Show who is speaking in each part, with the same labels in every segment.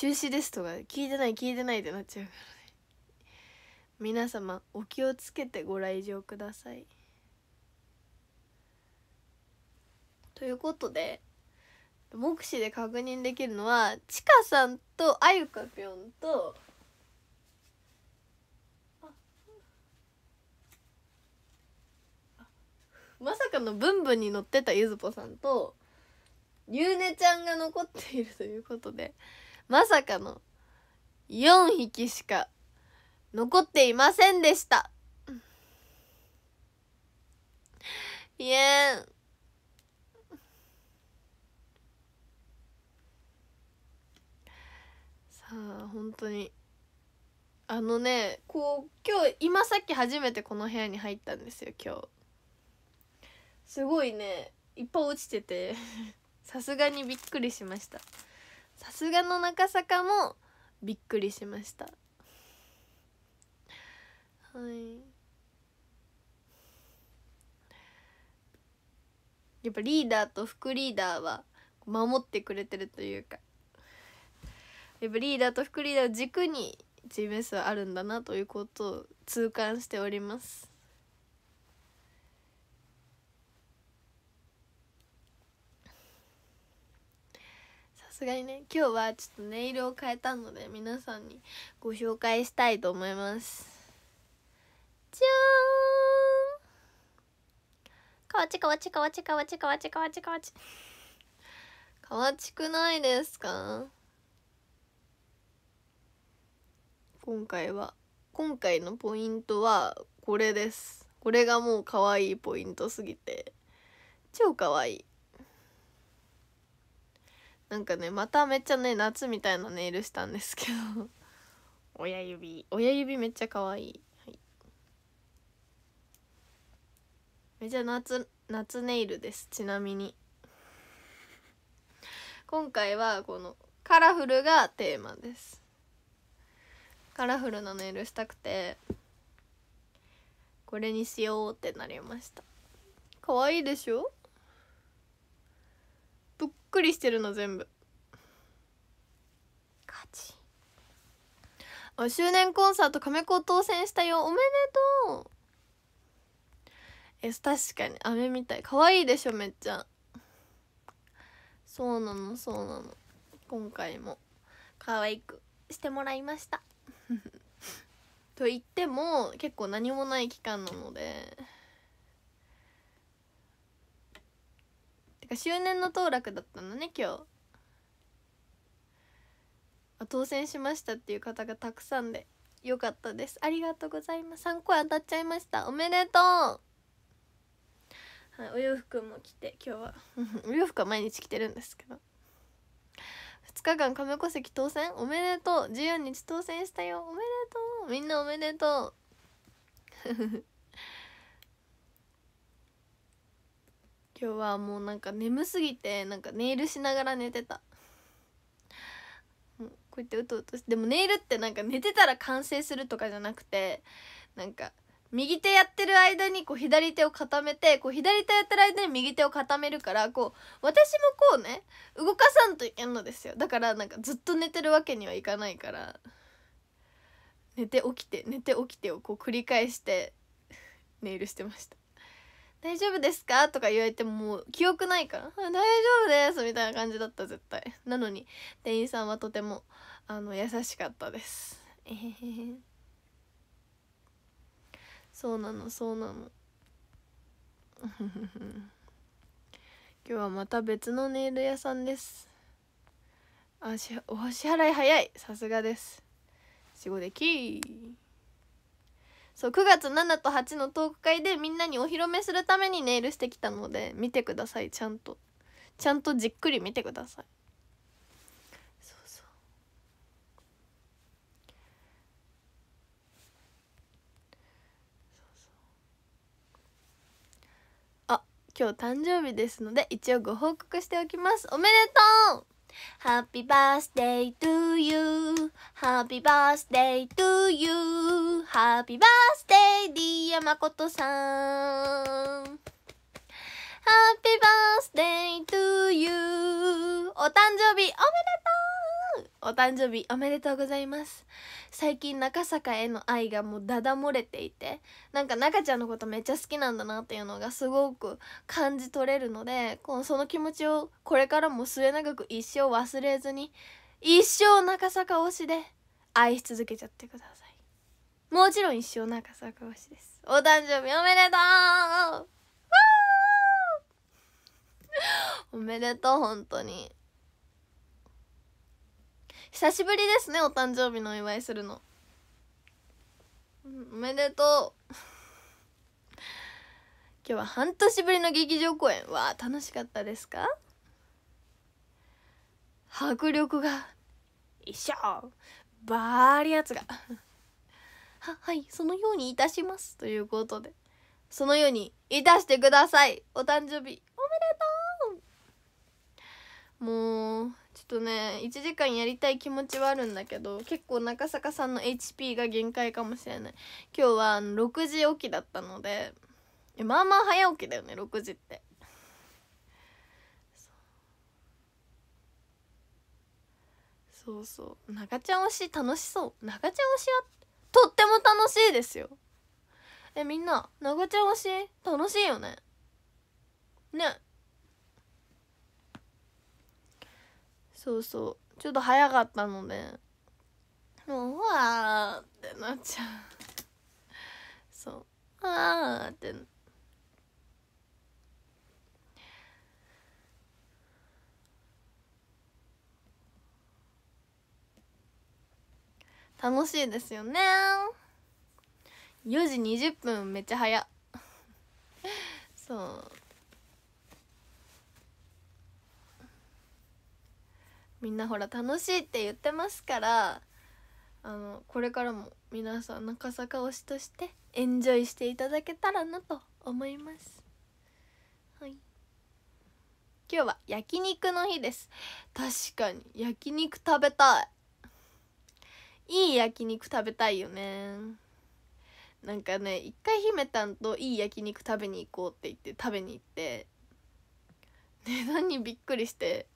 Speaker 1: 中止ですとか聞いてない聞いてないってなっちゃうからね皆様お気をつけてご来場くださいということで目視で確認できるのはちかさんとあゆかぴょんとまさかのブンブンに乗ってたゆずぽさんとゆうねちゃんが残っているということでまさかの4匹しか残っていませんでした。いえん。さあ、本当に。あのね、こう、今日、今さっき初めてこの部屋に入ったんですよ、今日。すごいね、いっぱい落ちててさすがにびっくりしました。さすがの中坂もびっくりしましたはいやっぱリーダーと副リーダーは守ってくれてるというかやっぱリーダーと副リーダーを軸にチーム S はあるんだなということを痛感しておりますすがにね今日はちょっと音色を変えたので皆さんにご紹介したいと思いますじゃーんかわちかわちかわちかわちかわちかわちかわちかわちくないですか今回は今回のポイントはこれですこれがもう可愛いポイントすぎて超可愛いなんかねまためっちゃね夏みたいなネイルしたんですけど 親指親指めっちゃ可愛い、い、めちゃ夏夏ネイルですちなみに今回はこのカラフルがテーマですカラフルなネイルしたくてこれにしようってなりました可愛いでしょくりしてるの全部ガチ周年コンサート亀子当選したよおめでとうえ確かに飴みたい可愛いでしょめっちゃそうなのそうなの今回も可愛くしてもらいました と言っても結構何もない期間なのでか周年の当落だったのね今日当選しましたっていう方がたくさんでよかったですありがとうございます3個当たっちゃいましたおめでとう、はい、お洋服も着て今日は お洋服は毎日着てるんですけど2日間亀戸籍当選おめでとう14日当選したよおめでとうみんなおめでとう 今日はもうなんか眠すぎてなんかネイルしながら寝てたもうこうやってうとうとしてでもネイルってなんか寝てたら完成するとかじゃなくてなんか右手やってる間にこう左手を固めてこう左手やってる間に右手を固めるからこう私もこうね動かさんといけんのですよだからなんかずっと寝てるわけにはいかないから寝て起きて寝て起きてをこう繰り返してネイルしてました大丈夫ですか?」とか言われてももう記憶ないから「大丈夫です」みたいな感じだった絶対なのに店員さんはとてもあの優しかったですそうなのそうなの 今日はまた別のネイル屋さんですあしお支払い早いさすがです仕事できーそう9月7と8のトーク会でみんなにお披露目するためにネイルしてきたので見てくださいちゃんとちゃんとじっくり見てくださいそうそうあ今日誕生日ですので一応ご報告しておきますおめでとう Happy birthday to you Happy birthday to you Happy birthday dear 誠さん Happy birthday to you お誕生日おめでとうお誕生日おめでとうございます最近中坂への愛がもうダダ漏れていてなんか中ちゃんのことめっちゃ好きなんだなっていうのがすごく感じ取れるのでこのその気持ちをこれからも末永く一生忘れずに一生中坂推しで愛し続けちゃってくださいもちろん一生中坂推しですお誕生日おめでとう おめでとう本当に久しぶりですねお誕生日のお祝いするのおめでとう今日は半年ぶりの劇場公演わあ楽しかったですか迫力が一緒バーリアツがははいそのようにいたしますということでそのようにいたしてくださいお誕生日もうちょっとね1時間やりたい気持ちはあるんだけど結構中坂さんの HP が限界かもしれない今日は6時起きだったのでまあまあ早起きだよね6時ってそうそう長ちゃん推し楽しそう長ちゃん推しはとっても楽しいですよえみんな長ちゃん推し楽しいよねねそうそうちょっと早かったのでもう「わー」ってなっちゃうそう「わー」って楽しいですよね4時20分めっちゃ早 そうみんなほら楽しいって言ってますからあのこれからも皆さんの中坂推しとしてエンジョイしていただけたらなと思います。はい今日は焼肉の日です確かに焼肉食べたいいい焼肉食べたいよねなんかね一回姫たんといい焼肉食べに行こうって言って食べに行って値段にびっくりして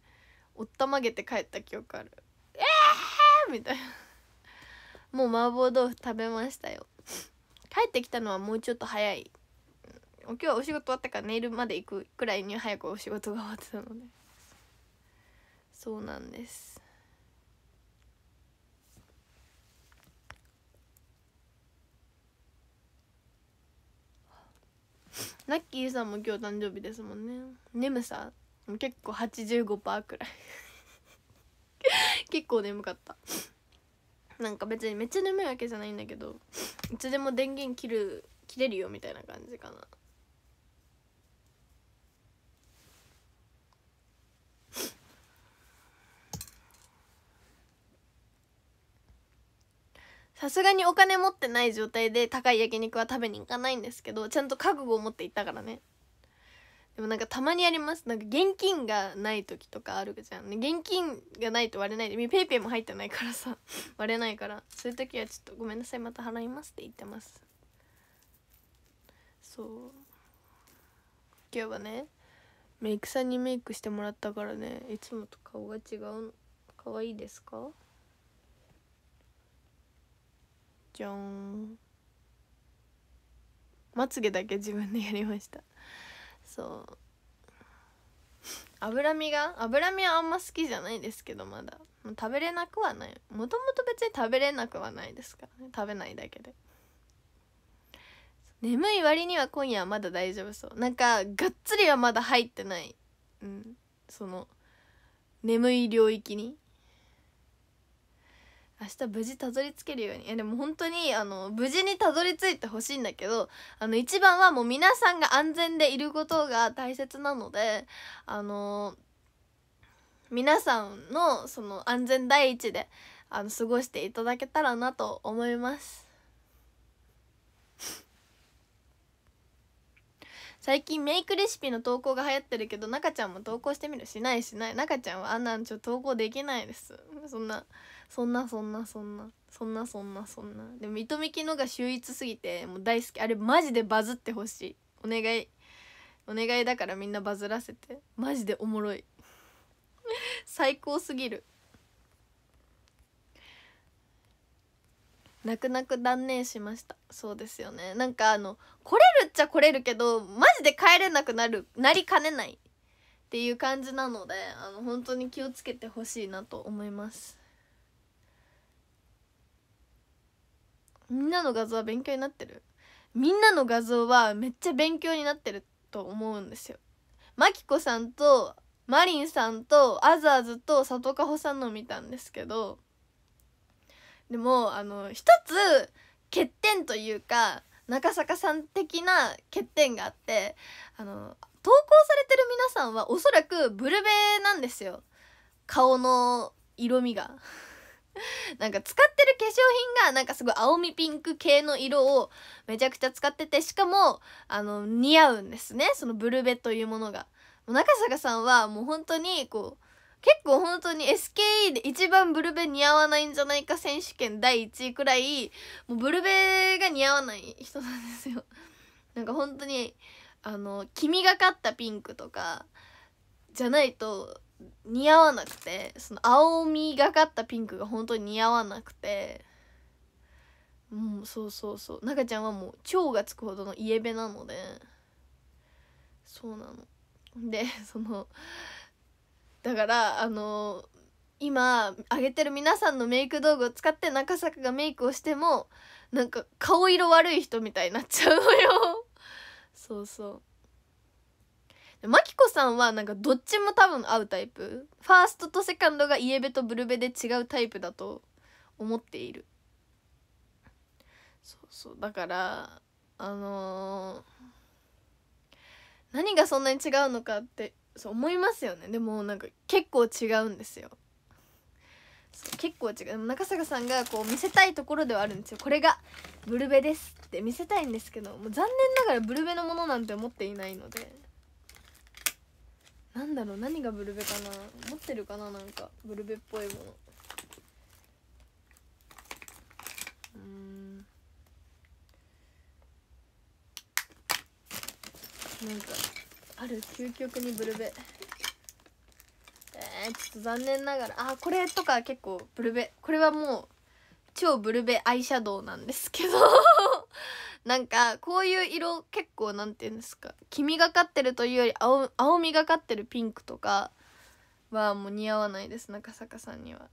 Speaker 1: おったまげて帰った記憶ある「ええー!」みたいなもう麻婆豆腐食べましたよ帰ってきたのはもうちょっと早い今日はお仕事終わったからネイルまで行くくらいに早くお仕事が終わってたのでそうなんですラッキーさんも今日誕生日ですもんね。眠さ結構85%くらい 結構眠かったなんか別にめっちゃ眠いわけじゃないんだけどいつでも電源切る切れるよみたいな感じかなさすがにお金持ってない状態で高い焼肉は食べに行かないんですけどちゃんと覚悟を持って行ったからねでもなんかたまにありますなんか現金がない時とかあるじゃんね現金がないと割れないでペイペイも入ってないからさ 割れないからそういう時はちょっとごめんなさいまた払いますって言ってますそう今日はねメイクさんにメイクしてもらったからねいつもと顔が違うの可愛いですかじゃんまつげだけ自分でやりましたそう脂身が脂身はあんま好きじゃないですけどまだ食べれなくはないもともと別に食べれなくはないですからね食べないだけで眠い割には今夜はまだ大丈夫そうなんかがっつりはまだ入ってないうんその眠い領域に明日無事たどり着けるようにやでも本当にあの無事にたどり着いてほしいんだけどあの一番はもう皆さんが安全でいることが大切なのであの皆さんのその安全第一であの過ごしていただけたらなと思います。最近メイクレシピの投稿が流行ってるけど中ちゃんも投稿してみるしないしない中ちゃんはあんなんちょ投稿できないですそんなそんなそんなそんなそんなそんなそんなでも糸みきのが秀逸すぎてもう大好きあれマジでバズってほしいお願いお願いだからみんなバズらせてマジでおもろい最高すぎる泣く泣く断念しましたそうですよねなんかあの来れるっちゃ来れるけどマジで帰れなくなるなりかねないっていう感じなのであの本当に気をつけてほしいなと思いますみんなの画像は勉強になってるみんなの画像はめっちゃ勉強になってると思うんですよ。マキコさんとマリンさんとアザーズと里香穂さんの見たんですけどでもあの一つ欠点というか中坂さん的な欠点があってあの投稿されてる皆さんはおそらくブルベなんですよ顔の色味が なんか使ってる化粧品がなんかすごい青みピンク系の色をめちゃくちゃ使っててしかもあの似合うんですねそのブルベというものが中坂さんはもう本当にこう結構本当に SKE で一番ブルベ似合わないんじゃないか選手権第1位くらいもうブルベが似合わない人なんですよ なんか本当にあの黄みがかったピンクとかじゃないと似合わなくてその青みがかったピンクが本当に似合わなくてうんそうそうそう中ちゃんはもう蝶がつくほどのイエベなのでそうなので そのだからあの今あげてる皆さんのメイク道具を使って中坂がメイクをしてもなんか顔色悪い人みたいになっちゃうのよ そうそうマキコさんはなんかどっちも多分合うタイプファーストとセカンドがイエベとブルベで違うタイプだと思っているそうそうだからあのー、何がそんなに違うのかってそう思いますよねでもなんか結構違うんですよ結構違う中坂さんがこう見せたいところではあるんですよこれがブルベですって見せたいんですけどもう残念ながらブルベのものなんて思っていないのでなんだろう何がブルベかな持ってるかななんかブルベっぽいものうんなんかある究極にブルベえー、ちょっと残念ながらあこれとか結構ブルベこれはもう超ブルベアイシャドウなんですけどなんかこういう色結構何て言うんですか黄みがかってるというより青青みがかってるピンクとかはもう似合わないです中坂さんには。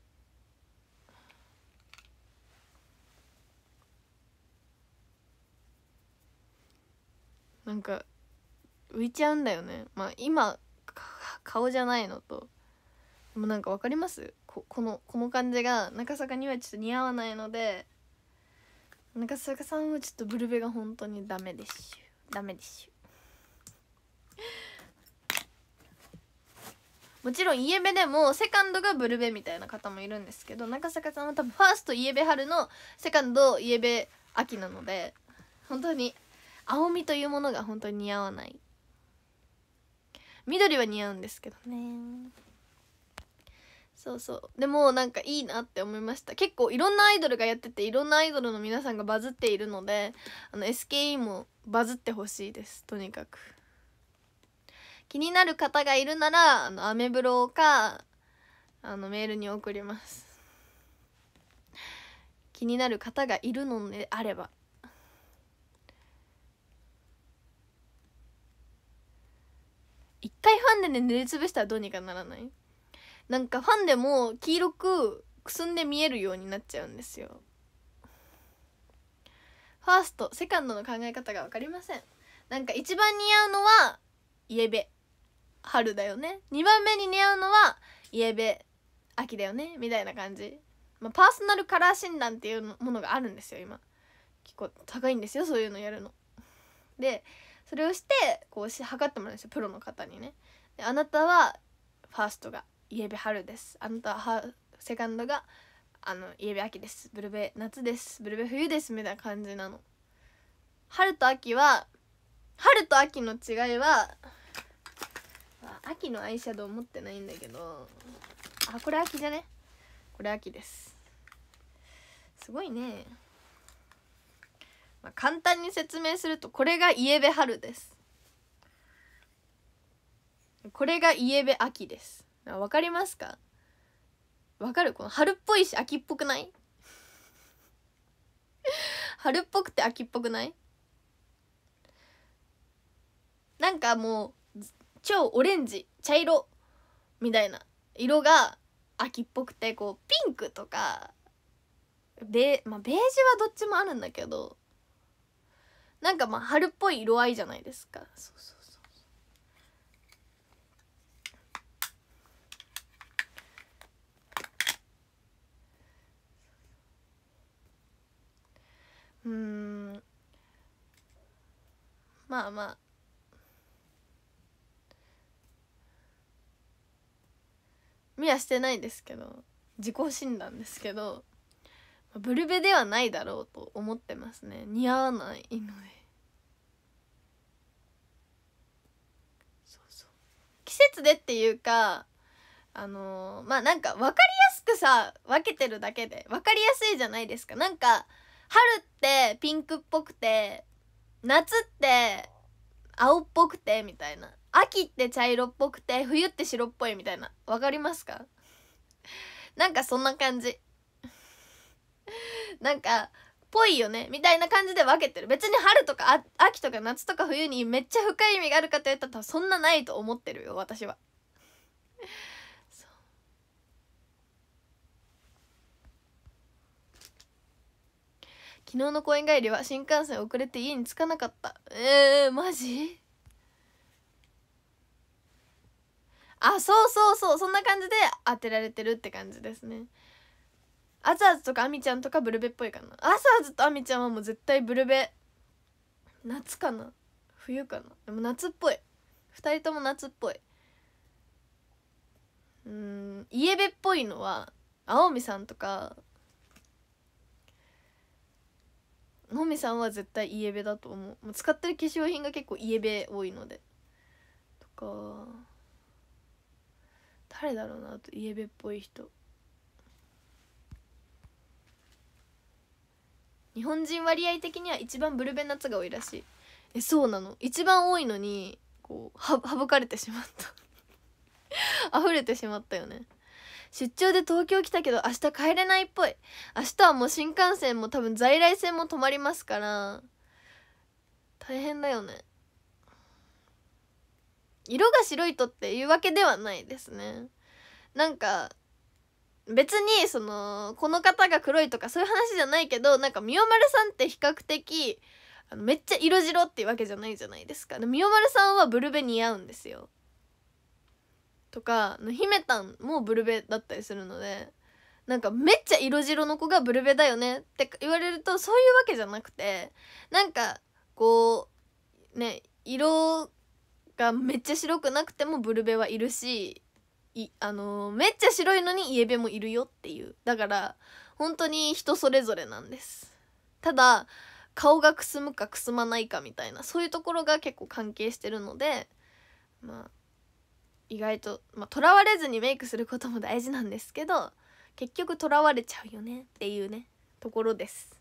Speaker 1: なんか浮いちゃうんだよねまあ今顔じゃないのとでもなんか分かりますここのこの感じが中坂にはちょっと似合わないので中坂さんはちょっとブルベが本当にダメですダメですもちろんイエベでもセカンドがブルベみたいな方もいるんですけど中坂さんは多分ファーストイエベ春のセカンドイエベ秋なので本当に青みというものが本当に似合わない緑は似合うんですけどねそうそうでもなんかいいなって思いました結構いろんなアイドルがやってていろんなアイドルの皆さんがバズっているのであの SKE もバズってほしいですとにかく気になる方がいるならあのアメブロかあのメールに送ります気になる方がいるのであれば一回ファンでね塗りつぶしたらどうにかならないなんかファンでも黄色くくすんで見えるようになっちゃうんですよファーストセカンドの考え方が分かりませんなんか一番似合うのはイエベ春だよね2番目に似合うのはイエベ秋だよねみたいな感じ、まあ、パーソナルカラー診断っていうものがあるんですよ今結構高いんですよそういうのやるのでそれをしてこうし測ってもらうんですよプロの方にねあなたはファーストがイエベ春ですあなたはセカンドがあのイエベ秋ですブルベ夏ですブルベ冬ですみたいな感じなの春と秋は春と秋の違いは秋のアイシャドウ持ってないんだけどあこれ秋じゃねこれ秋ですすごいね、まあ、簡単に説明するとこれがイエベ春ですこれがイエベ秋ですわかりますかわかるこの春っぽいし秋っぽくない 春っぽくて秋っぽくないなんかもう超オレンジ茶色みたいな色が秋っぽくてこうピンクとかベ,、まあ、ベージュはどっちもあるんだけどなんかまあ春っぽい色合いじゃないですかそうそううんまあまあ見はしてないですけど自己診断ですけどブルベではないだろうと思ってますね似合わないのでそうそう季節でっていうかあのー、まあなんか分かりやすくさ分けてるだけで分かりやすいじゃないですかなんか春ってピンクっぽくて夏って青っぽくてみたいな秋って茶色っぽくて冬って白っぽいみたいなわかりますかなんかそんな感じなんかぽいよねみたいな感じで分けてる別に春とか秋とか夏とか冬にめっちゃ深い意味があるかと言ったらそんなないと思ってるよ私は昨日の公園帰りは新幹線遅れて家に着かなかったえー、マジあそうそうそうそんな感じで当てられてるって感じですねあずあずとかあみちゃんとかブルベっぽいかなあずあずとあみちゃんはもう絶対ブルベ夏かな冬かなでも夏っぽい2人とも夏っぽいうんイエベっぽいのは青海さんとかのめさんは絶対イエベだと思うもう使ってる化粧品が結構イエベ多いのでとか誰だろうなあとイエベっぽい人日本人割合的には一番ブルベナッツが多いらしいえそうなの一番多いのにこうは省かれてしまった 溢れてしまったよね出張で東京来たけど明日帰れないっぽい明日はもう新幹線も多分在来線も止まりますから大変だよね色が白いとっていうわけではないですねなんか別にそのこの方が黒いとかそういう話じゃないけどなんかみおまるさんって比較的めっちゃ色白っていうわけじゃないじゃないですかみおまるさんはブルベ似合うんですよとかの姫たんもブルベだったりするのでなんかめっちゃ色白の子がブルベだよねって言われるとそういうわけじゃなくてなんかこうね色がめっちゃ白くなくてもブルベはいるしいあのー、めっちゃ白いのにイエベもいるよっていうだから本当に人それぞれなんですただ顔がくすむかくすまないかみたいなそういうところが結構関係してるのでまあ意外とまあ、らわれずにメイクすることも大事なんですけど結局囚われちゃうよねっていうねところです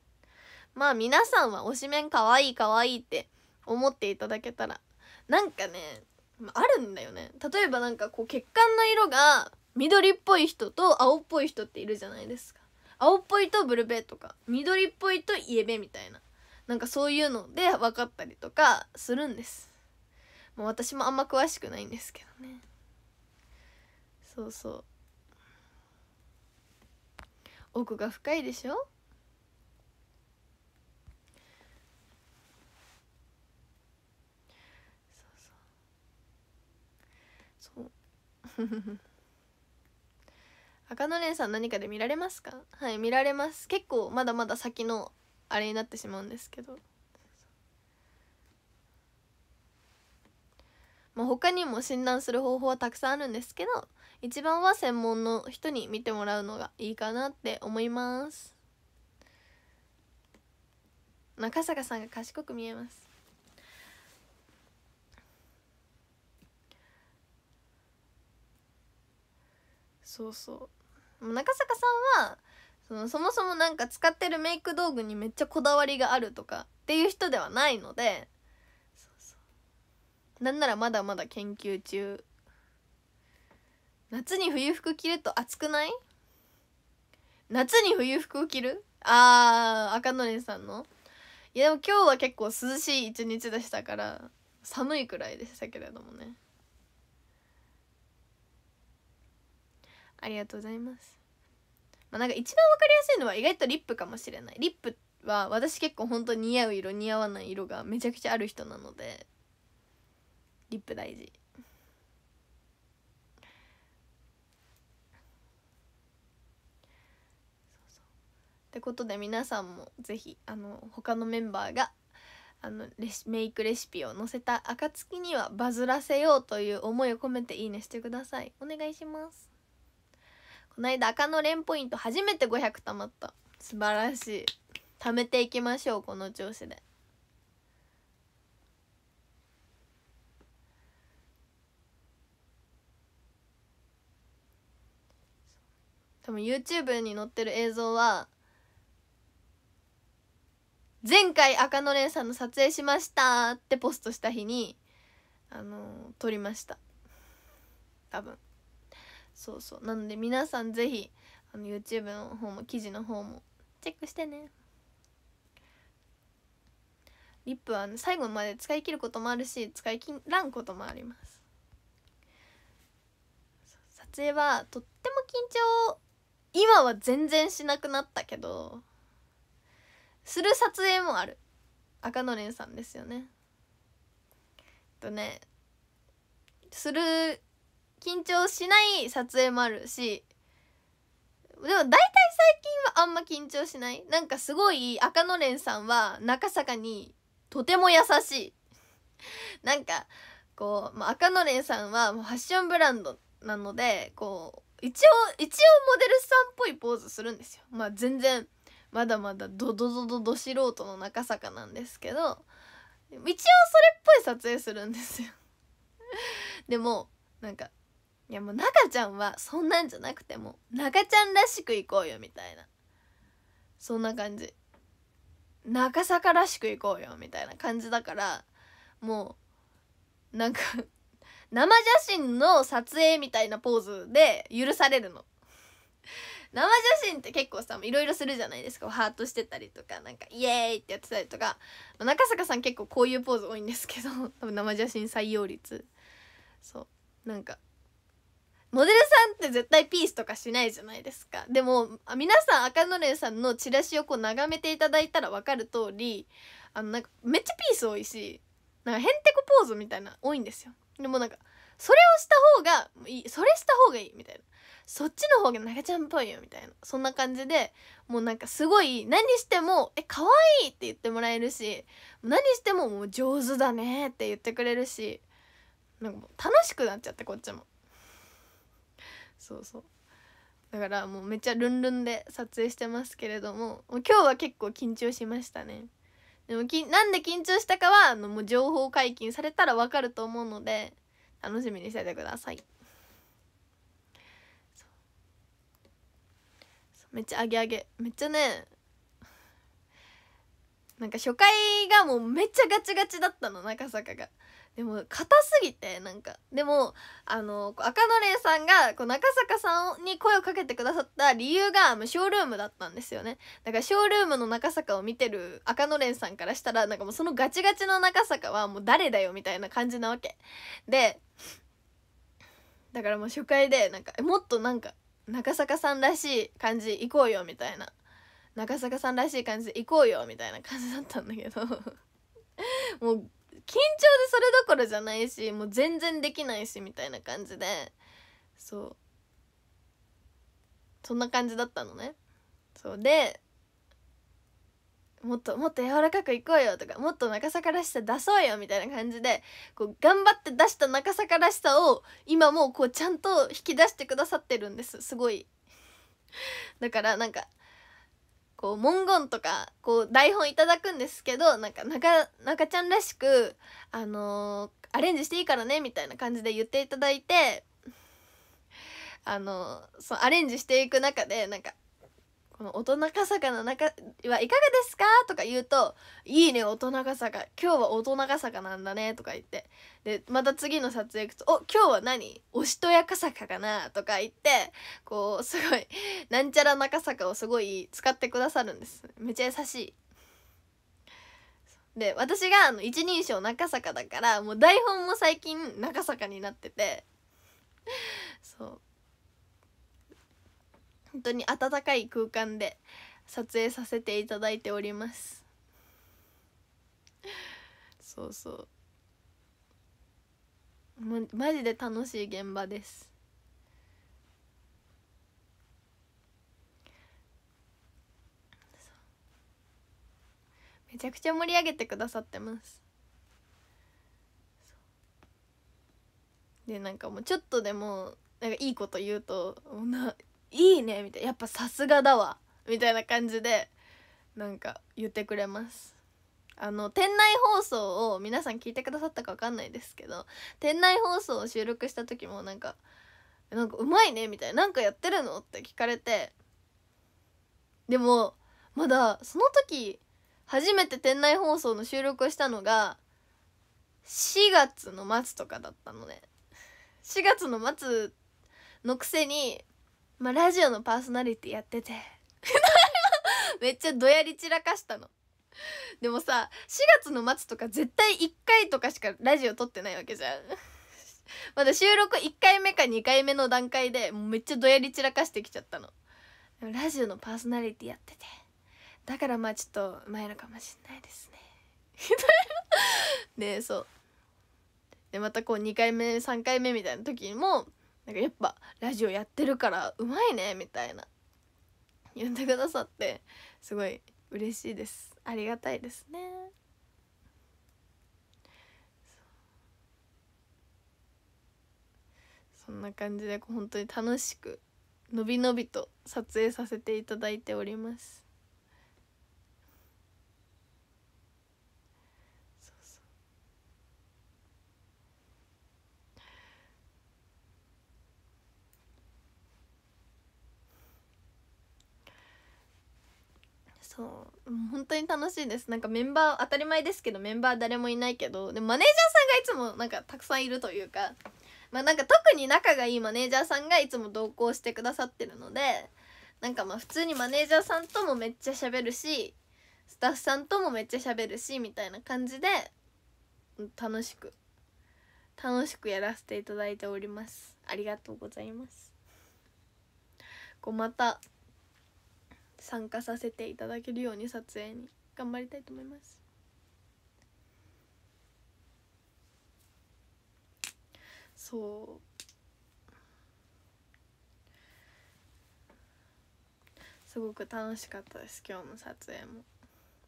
Speaker 1: まあ皆さんは推しメンかわいいかわいいって思っていただけたらなんかねあるんだよね例えばなんかこう血管の色が緑っぽい人と青っぽい人っているじゃないですか青っぽいとブルベとか緑っぽいとイエベみたいななんかそういうので分かったりとかするんですもう私もあんま詳しくないんですけどねそうそう奥が深いでしょそうそうそう 赤のれんさん何かで見られますかはい見られます結構まだまだ先のあれになってしまうんですけどまあ他にも診断する方法はたくさんあるんですけど一番は専門の人に見てもらうのがいいかなって思います中坂さんが賢く見えますそうそう中坂さんはそのそもそも何か使ってるメイク道具にめっちゃこだわりがあるとかっていう人ではないのでなんならまだまだ研究中夏に冬服着ると暑くない夏に冬服を着るあー赤のりさんのいやでも今日は結構涼しい一日でしたから寒いくらいでしたけれどもねありがとうございますまあなんか一番わかりやすいのは意外とリップかもしれないリップは私結構本当に似合う色似合わない色がめちゃくちゃある人なのでリップ大事ってことで皆さんもぜひあの他のメンバーがあのレシメイクレシピを載せた暁にはバズらせようという思いを込めていいねしてくださいお願いしますこの間赤の連ポイント初めて500貯まった素晴らしい貯めていきましょうこの調子で多分 YouTube に載ってる映像は前回赤のれんさんの撮影しましたってポストした日にあのー、撮りました多分そうそうなので皆さん是非あの YouTube の方も記事の方もチェックしてねリップは、ね、最後まで使い切ることもあるし使い切らんこともあります撮影はとっても緊張今は全然しなくなったけどする撮影もある赤のれんさんですよねとねする緊張しない撮影もあるしでも大体最近はあんま緊張しないなんかすごい赤のれんさんは中坂にとても優しいなんかこう、ま赤のれんさんはもうファッションブランドなのでこう一応一応モデルさんっぽいポーズするんですよまあ全然まだまだドドドドド素人の中坂なんですけど一応それっぽい撮影するんですよ でもなんかいやもう中ちゃんはそんなんじゃなくても中ちゃんらしく行こうよみたいなそんな感じ中坂らしく行こうよみたいな感じだからもうなんか生写真の撮影みたいなポーズで許されるの生写真って結構さいろいろするじゃないですかハートしてたりとかなんかイエーイってやってたりとか中坂さん結構こういうポーズ多いんですけど 多分生写真採用率そうなんかモデルさんって絶対ピースとかしないじゃないですかでも皆さん赤のれんさんのチラシをこう眺めていただいたら分かる通りあのなんかめっちゃピース多いしなんかへんてこポーズみたいな多いんですよでもなんかそれをした方がいいそれした方がいいみたいなそっちの方が長ちゃんっぽいよみたいなそんな感じでもうなんかすごい何しても「え可愛いって言ってもらえるし何してももう上手だねって言ってくれるしなんかもう楽しくなっちゃってこっちもそうそうだからもうめっちゃルンルンで撮影してますけれどももう今日は結構緊張しましたねでもきなんで緊張したかはあのもう情報解禁されたらわかると思うので楽しみにしててください。めっちゃアゲアゲめっちゃねなんか初回がもうめっちゃガチガチだったの中坂が。でも硬すぎてなんかでもあの赤のれいさんがこう中坂さんに声をかけてくださった理由がもうショールームだったんですよねだからショールームの中坂を見てる赤のれんさんからしたらなんかもうそのガチガチの中坂はもう誰だよみたいな感じなわけでだからもう初回でなんかもっとなんか中坂さんらしい感じ行こうよみたいな中坂さんらしい感じで行こうよみたいな感じだったんだけど もう緊張でそれどころじゃないしもう全然できないしみたいな感じでそうそんな感じだったのねそうでもっともっと柔らかくいこうよとかもっと中坂らしさ出そうよみたいな感じでこう頑張って出した中坂らしさを今もこうちゃんと引き出してくださってるんですすごいだからなんかこう文言とかこう台本いただくんですけどなんか中中ちゃんらしくあのー、アレンジしていいからねみたいな感じで言っていただいてあのー、そうアレンジしていく中でなんかこの大人かさかの中はいかがですかとか言うと「いいね大人かさが今日は大人かさかなんだね」とか言ってでまた次の撮影行くと「お今日は何おしとやかさかかな」とか言ってこうすごいなんちゃらなかさかをすごい使ってくださるんですめちゃ優しい。で私があの一人称中坂だからもう台本も最近中坂になっててそう本当に温かい空間で撮影させていただいておりますそうそうまマジで楽しい現場ですめちゃくちゃ盛り上げてくださってますでなんかもうちょっとでもなんかいいこと言うとないいねみたいなやっぱさすがだわみたいな感じでなんか言ってくれますあの店内放送を皆さん聞いてくださったか分かんないですけど店内放送を収録した時もなんか「なんかうまいね」みたいな「なんかやってるの?」って聞かれてでもまだその時初めて店内放送の収録をしたのが4月の末とかだったのね4月の末のくせにまあ、ラジオのパーソナリティやってて めっちゃどやり散らかしたのでもさ4月の末とか絶対1回とかしかラジオ撮ってないわけじゃん まだ収録1回目か2回目の段階でもうめっちゃどやり散らかしてきちゃったのラジオのパーソナリティやっててだからまあちょっと前のかもしんないですね でそうでまたこう2回目3回目みたいな時にもなんかやっぱラジオやってるからうまいねみたいな言ってくださってすごい嬉しいですありがたいですねそんな感じで本当に楽しくのびのびと撮影させていただいておりますそう本当に楽しいですなんかメンバー当たり前ですけどメンバー誰もいないけどでマネージャーさんがいつもなんかたくさんいるというかまあなんか特に仲がいいマネージャーさんがいつも同行してくださってるのでなんかまあ普通にマネージャーさんともめっちゃ喋るしスタッフさんともめっちゃ喋るしみたいな感じで楽しく楽しくやらせていただいておりますありがとうございますこうまた参加させていただけるように撮影に頑張りたいと思いますそうすごく楽しかったです今日の撮影も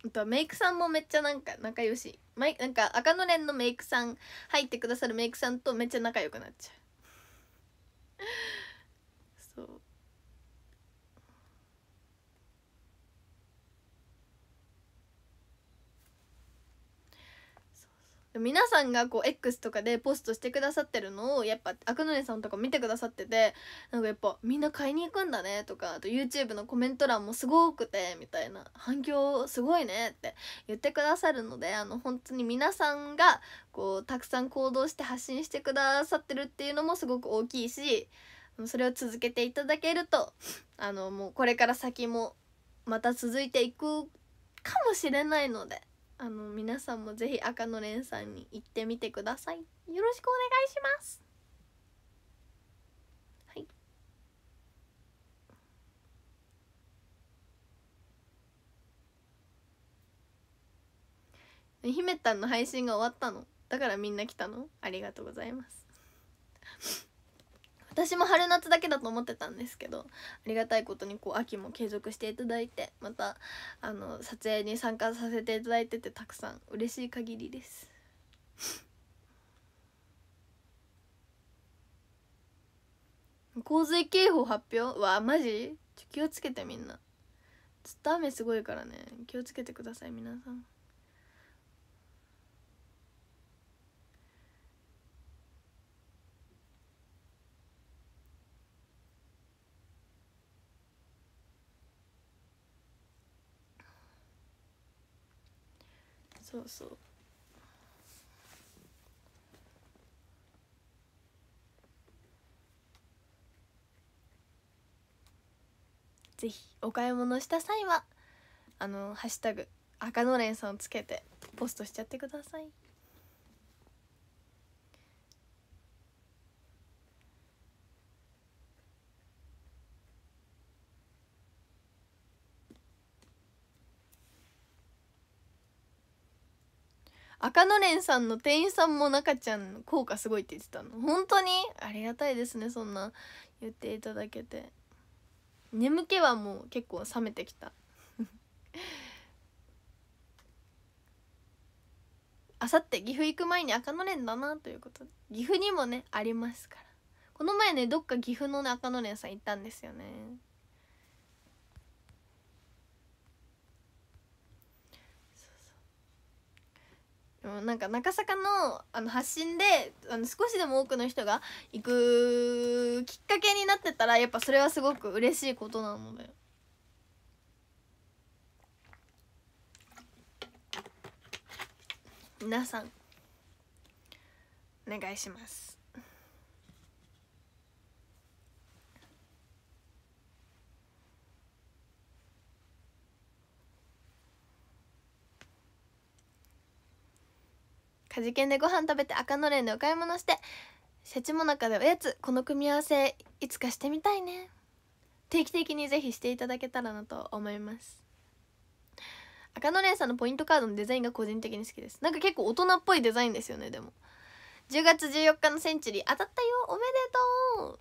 Speaker 1: あとメイクさんもめっちゃなんか仲良しマイなんか赤のれんのメイクさん入ってくださるメイクさんとめっちゃ仲良くなっちゃう皆さんがこう X とかでポストしてくださってるのをやっぱアクノネさんとか見てくださっててなんかやっぱみんな買いに行くんだねとかあと YouTube のコメント欄もすごくてみたいな反響すごいねって言ってくださるのであの本当に皆さんがこうたくさん行動して発信してくださってるっていうのもすごく大きいしそれを続けていただけるとあのもうこれから先もまた続いていくかもしれないので。あの皆さんもぜひ赤のれんさんに行ってみてくださいよろしくお願いしますはいひめたんの配信が終わったのだからみんな来たのありがとうございます私も春夏だけだと思ってたんですけどありがたいことにこう秋も継続していただいてまたあの撮影に参加させていただいててたくさん嬉しい限りです 洪水警報発表わわマジ気をつけてみんなずっと雨すごいからね気をつけてください皆さんそうそうぜひお買い物した際はあのハッシュタグ赤のれんさんをつけてポストしちゃってください。赤のれんさんの店員さんも中ちゃんの効果すごいって言ってたの本当にありがたいですねそんな言っていただけて眠気はもう結構冷めてきた あさって岐阜行く前に赤のれんだなということで岐阜にもねありますからこの前ねどっか岐阜のね赤のれんさん行ったんですよねでもなんか中坂のあの発信であの少しでも多くの人が行くきっかけになってたらやっぱそれはすごく嬉しいことなので。皆さんお願いします家事券でご飯食べて赤のれんでお買い物してシャチもなかでおやつこの組み合わせいつかしてみたいね定期的にぜひしていただけたらなと思います赤のれんさんのポイントカードのデザインが個人的に好きですなんか結構大人っぽいデザインですよねでも10月14日のセンチュリー当たったよおめでとう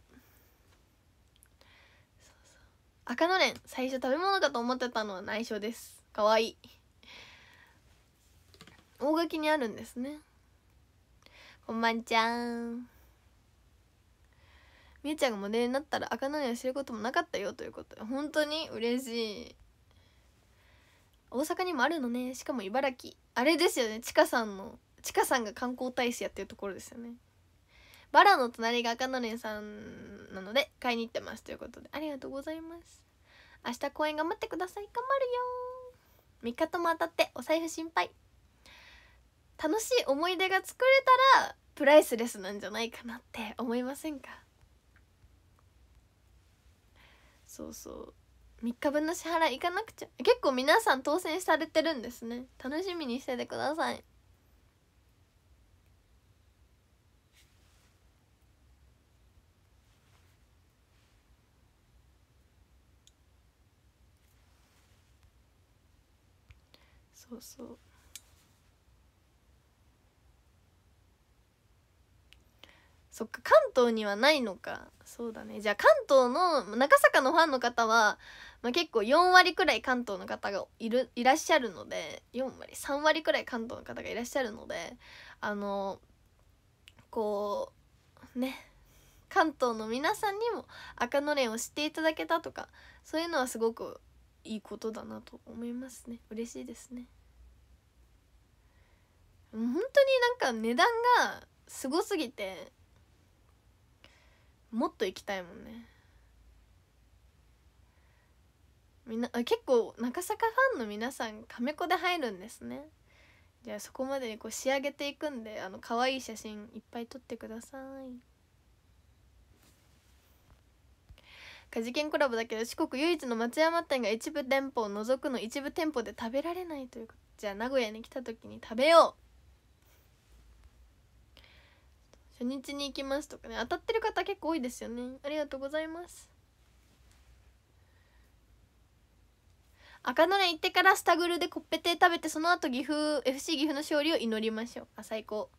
Speaker 1: 赤のれん最初食べ物かと思ってたのは内緒ですかわいい大垣にあるんですねこんばんちゃんみゆちゃんがモデルになったら赤のりを知ることもなかったよということで本当に嬉しい大阪にもあるのねしかも茨城あれですよねちかさんのちかさんが観光大使やってるところですよねバラの隣が赤のれんさんなので買いに行ってますということでありがとうございます明日公演頑張ってください頑張るよ3日とも当たってお財布心配楽しい思い出が作れたらプライスレスなんじゃないかなって思いませんかそうそう3日分の支払い行かなくちゃ結構皆さん当選されてるんですね楽しみにしててくださいそうそうそっか関東にはないのかそうだねじゃあ関東の中坂のファンの方は、まあ、結構4割くらい関東の方がいるいらっしゃるので4割3割くらい関東の方がいらっしゃるのであのこうね関東の皆さんにも赤のれんを知っていただけたとかそういうのはすごくいいことだなと思いますね嬉しいですね本当になんか値段がすごすぎてもっと行きたいもんねみんなあ結構中坂ファンの皆さんカメコで入るんですねじゃあそこまでにこう仕上げていくんであの可愛い写真いっぱい撮ってくださいカジケンコラボだけど四国唯一の松山店が一部店舗を除くの一部店舗で食べられないということじゃあ名古屋に来た時に食べよう初日に行きますとかね当たってる方結構多いですよねありがとうございます赤のれ行ってからスタグルでコッペ亭食べてその後岐阜 FC 岐阜の勝利を祈りましょうあ最高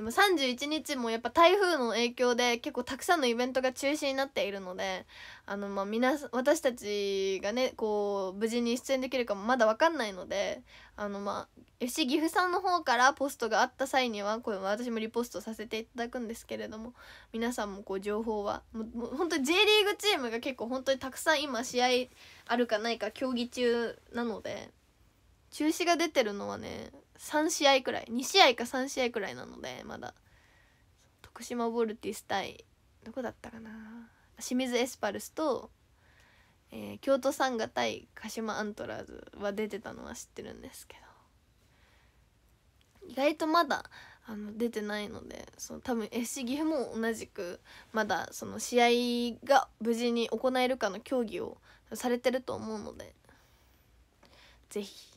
Speaker 1: でも31日もやっぱ台風の影響で結構たくさんのイベントが中止になっているのであのまあ皆私たちがねこう無事に出演できるかもまだ分かんないのであのまあ FC 岐阜さんの方からポストがあった際にはこれ私もリポストさせていただくんですけれども皆さんもこう情報はもう本当に J リーグチームが結構本当にたくさん今試合あるかないか競技中なので。中止が出てるのはね3試合くらい2試合か3試合くらいなのでまだ徳島ボルティス対どこだったかな清水エスパルスと、えー、京都サンガ対鹿島アントラーズは出てたのは知ってるんですけど意外とまだあの出てないのでその多分 FC 岐阜も同じくまだその試合が無事に行えるかの競技をされてると思うので是非。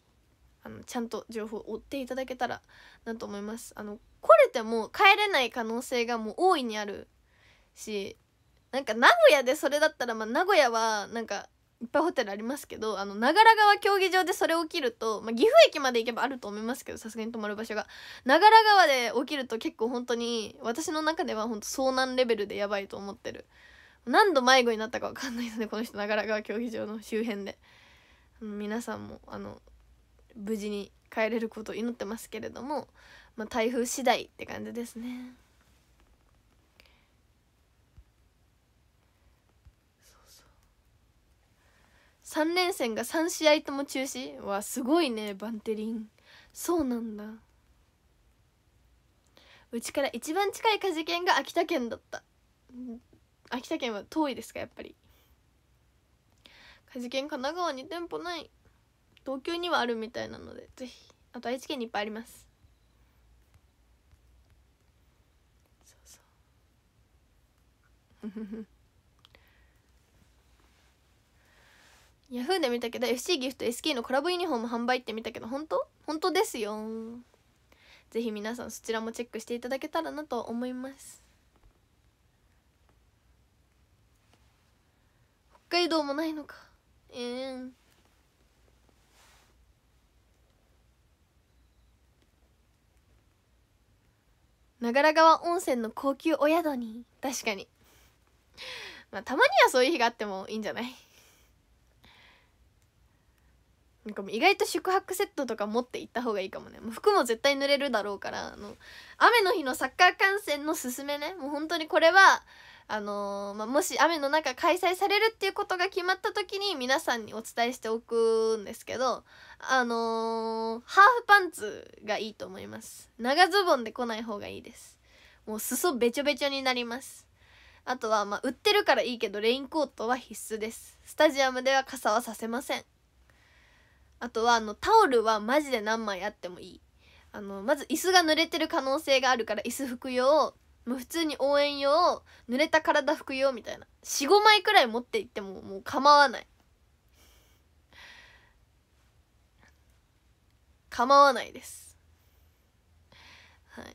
Speaker 1: あのちゃんと情報を追っていただけたらなと思いますあの来れても帰れない可能性がもう大いにあるしなんか名古屋でそれだったらまあ名古屋はなんかいっぱいホテルありますけどあの長良川競技場でそれ起きると、まあ、岐阜駅まで行けばあると思いますけどさすがに泊まる場所が長良川で起きると結構本当に私の中では本当遭難レベルでやばいと思ってる何度迷子になったか分かんないのでこの人長良川競技場の周辺で皆さんもあの無事に帰れることを祈ってますけれども、まあ、台風次第って感じですね。3連戦が3試合とも中止はすごいねバンテリンそうなんだうちから一番近い果事県が秋田県だった秋田県は遠いですかやっぱり果事県神奈川に店舗ない東京にはあるみたいなのでぜひあと愛知県にいっぱいありますそうそう ヤフーで見たけど FC ギフト SK のコラボユニフォーム販売って見たけど本当本当ですよぜひ皆さんそちらもチェックしていただけたらなと思います北海道もないのかええー長良川温泉の高級お宿に確かにまあたまにはそういう日があってもいいんじゃないなんか意外と宿泊セットとか持って行った方がいいかもねもう服も絶対濡れるだろうからあの雨の日のサッカー観戦のすすめねもう本当にこれはあのー、まあ、もし雨の中開催されるっていうことが決まった時に皆さんにお伝えしておくんですけどあのー、ハーフパンツがいいと思います長ズボンで来ない方がいいですもう裾べちょべちょになりますあとはまあ売ってるからいいけどレインコートは必須ですスタジアムでは傘はさせませんあとはあのタオルはマジで何枚あってもいいあのまず椅子が濡れてる可能性があるから椅子服用もう普通に応援用濡れた体服用みたいな45枚くらい持っていってももう構わない構わないですはい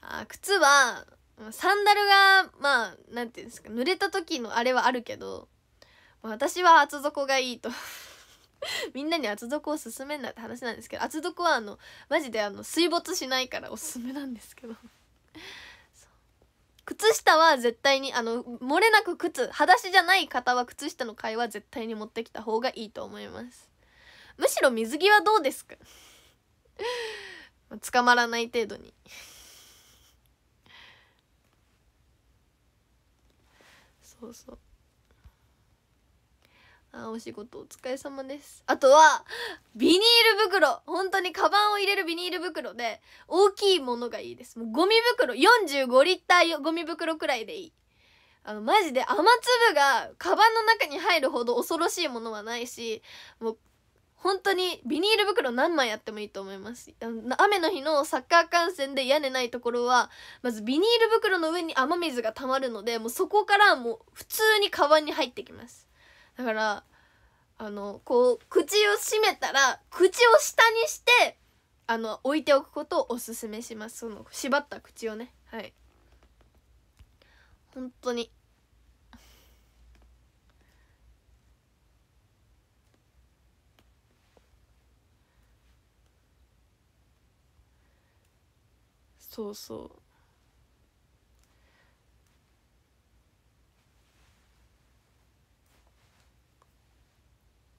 Speaker 1: あ靴はサンダルがまあなんていうんですか濡れた時のあれはあるけど私は厚底がいいと みんなに厚底を勧めんなって話なんですけど厚底はあのマジであの水没しないからおすすめなんですけど 靴下は絶対にあの漏れなく靴裸足じゃない方は靴下の会は絶対に持ってきた方がいいと思いますむしろ水着はどうですか 捕まらない程度にそうそうあお仕事お疲れ様ですあとはビニール袋本当にカバンを入れるビニール袋で大きいものがいいですもうゴミ袋45リッターゴミ袋くらいでいいあのマジで雨粒がカバンの中に入るほど恐ろしいものはないしもう本当にビニール袋何枚やってもいいと思います雨の日のサッカー観戦で屋根ないところはまずビニール袋の上に雨水が溜まるのでもうそこからもう普通にカバンに入ってきますだからあのこう口を閉めたら口を下にしてあの置いておくことをおすすめしますその縛った口をねはい本当にそうそう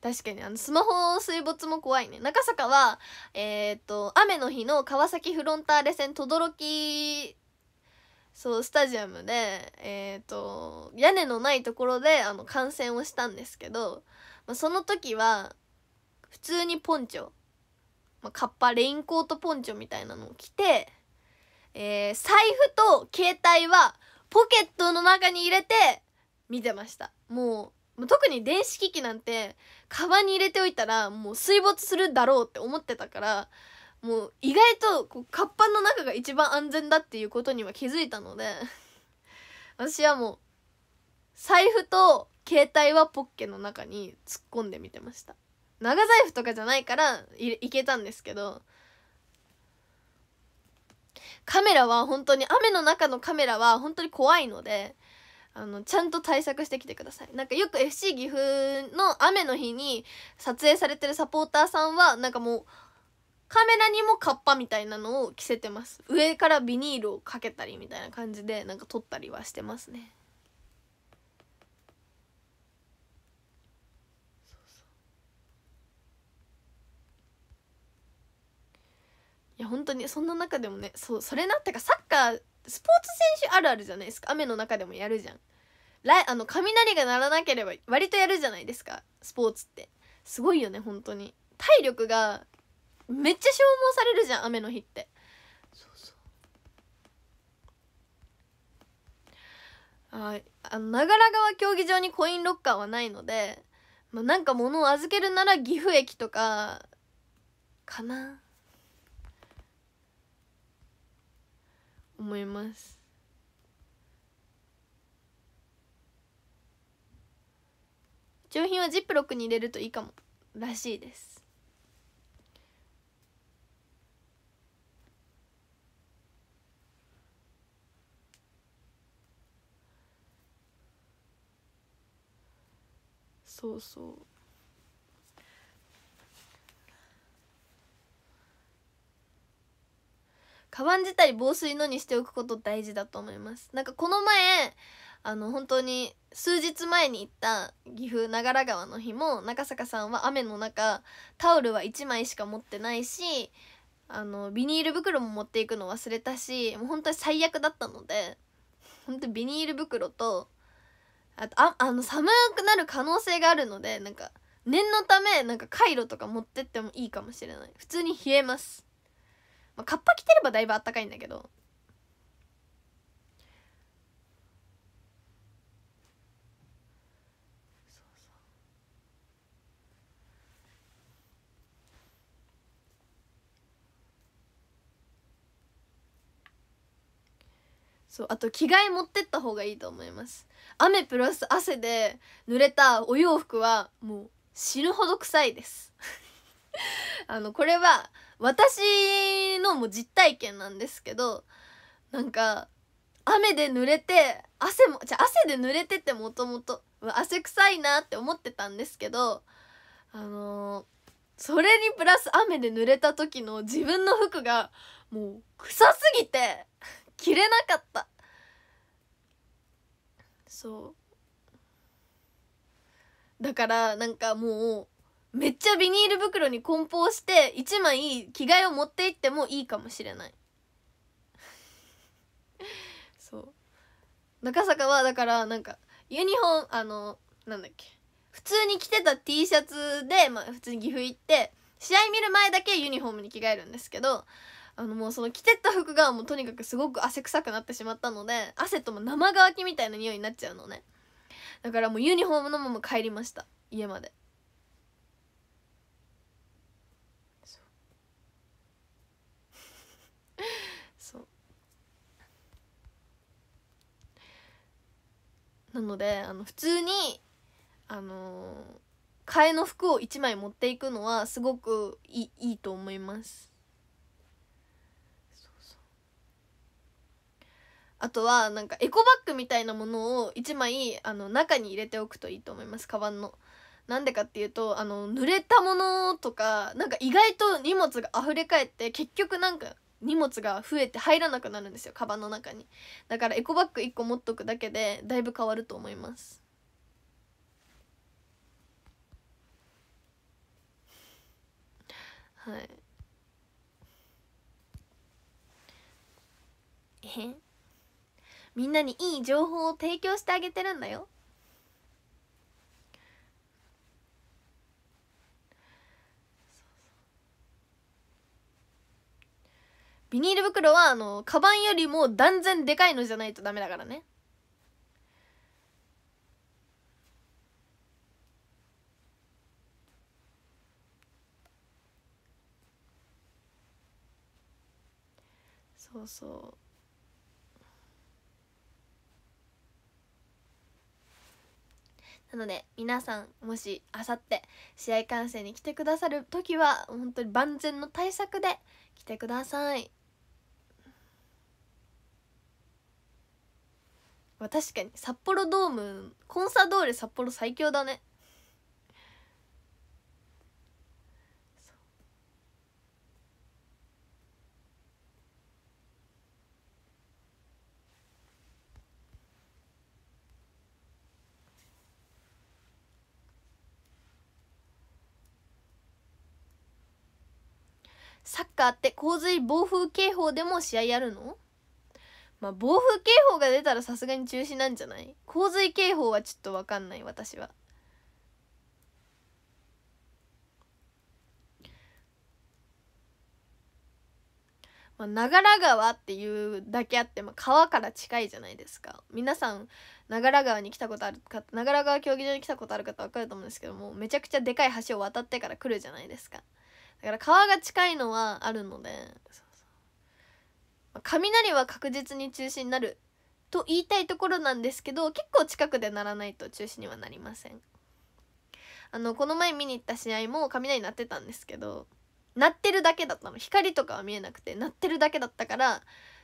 Speaker 1: 確かにあのスマホ水没も怖いね中坂はえっ、ー、と雨の日の川崎フロンターレ戦轟そうスタジアムでえっ、ー、と屋根のないところであの観戦をしたんですけど、まあ、その時は普通にポンチョ、まあ、カッパレインコートポンチョみたいなのを着てえー、財布と携帯はポケットの中に入れて見てました。もう、特に電子機器なんて、カバンに入れておいたら、もう水没するだろうって思ってたから、もう意外とこう、の中が一番安全だっていうことには気づいたので、私はもう、財布と携帯はポッケの中に突っ込んでみてました。長財布とかじゃないからいけたんですけど、カメラは本当に雨の中のカメラは本当に怖いのであのちゃんと対策してきてくださいなんかよく FC 岐阜の雨の日に撮影されてるサポーターさんはなんかもうカメラにもカッパみたいなのを着せてます上からビニールをかけたりみたいな感じでなんか撮ったりはしてますねいや本当にそんな中でもねそうそれなってかサッカースポーツ選手あるあるじゃないですか雨の中でもやるじゃんあの雷が鳴らなければ割とやるじゃないですかスポーツってすごいよね本当に体力がめっちゃ消耗されるじゃん雨の日ってそうそうああの長良川競技場にコインロッカーはないので、まあ、なんか物を預けるなら岐阜駅とかかな思います上品はジップロックに入れるといいかもらしいですそうそうカバン自体防水のにしておくこと大事だと思いますなんかこの前あの本当に数日前に行った岐阜長良川の日も中坂さんは雨の中タオルは1枚しか持ってないしあのビニール袋も持っていくの忘れたしもう本当に最悪だったので本当にビニール袋とあとああの寒くなる可能性があるのでなんか念のためなんかカイロとか持ってってもいいかもしれない普通に冷えますまあ、カッパ着てればだいぶあったかいんだけどそうあと着替え持ってった方がいいと思います雨プラス汗で濡れたお洋服はもう死ぬほど臭いです あのこれは私のも実体験なんですけどなんか雨で濡れて汗もじゃ汗で濡れててもともと汗臭いなって思ってたんですけどあのー、それにプラス雨で濡れた時の自分の服がもう臭すぎて着れなかったそうだからなんかもうめっちゃビニール袋に梱包して1枚着替えを持って行ってもいいかもしれない そう中坂はだからなんかユニフォームあのなんだっけ普通に着てた T シャツで、まあ、普通に岐阜行って試合見る前だけユニフォームに着替えるんですけどあのもうその着てた服がもうとにかくすごく汗臭くなってしまったので汗とも生乾きみたいな匂いになっちゃうのねだからもうユニフォームのまま帰りました家まで そうなのであの普通にあのー、替えの服を1枚持っていくのはすごくいいいいと思いますあとはなんかエコバッグみたいなものを1枚あの中に入れておくといいと思いますカバンの。なんでかっていうとあの濡れたものとかなんか意外と荷物が溢れかえって結局なんか荷物が増えて入らなくなるんですよカバンの中にだからエコバッグ1個持っとくだけでだいぶ変わると思いますはいえみんなにいい情報を提供してあげてるんだよビニール袋はあのカバンよりも断然でかいのじゃないとダメだからねそうそうなので皆さんもしあさって試合観戦に来てくださる時は本当に万全の対策で来てください。まあ、確かに札幌ドームコンサドーレ札幌最強だねサッカーって洪水暴風警報でも試合やるのまあ、暴風警報が出たらさすがに中止なんじゃない洪水警報はちょっと分かんない私は。まあ、長良川っていうだけあって、まあ、川から近いじゃないですか皆さん長良川に来たことあるか長良川競技場に来たことある方分かると思うんですけどもめちゃくちゃでかい橋を渡ってから来るじゃないですかだから川が近いのはあるので雷は確実に中止になると言いたいところなんですけど結構近くで鳴らないと中止にはなりませんあのこの前見に行った試合も雷鳴ってたんですけど鳴ってるだけだったの光とかは見えなくて鳴ってるだけだったから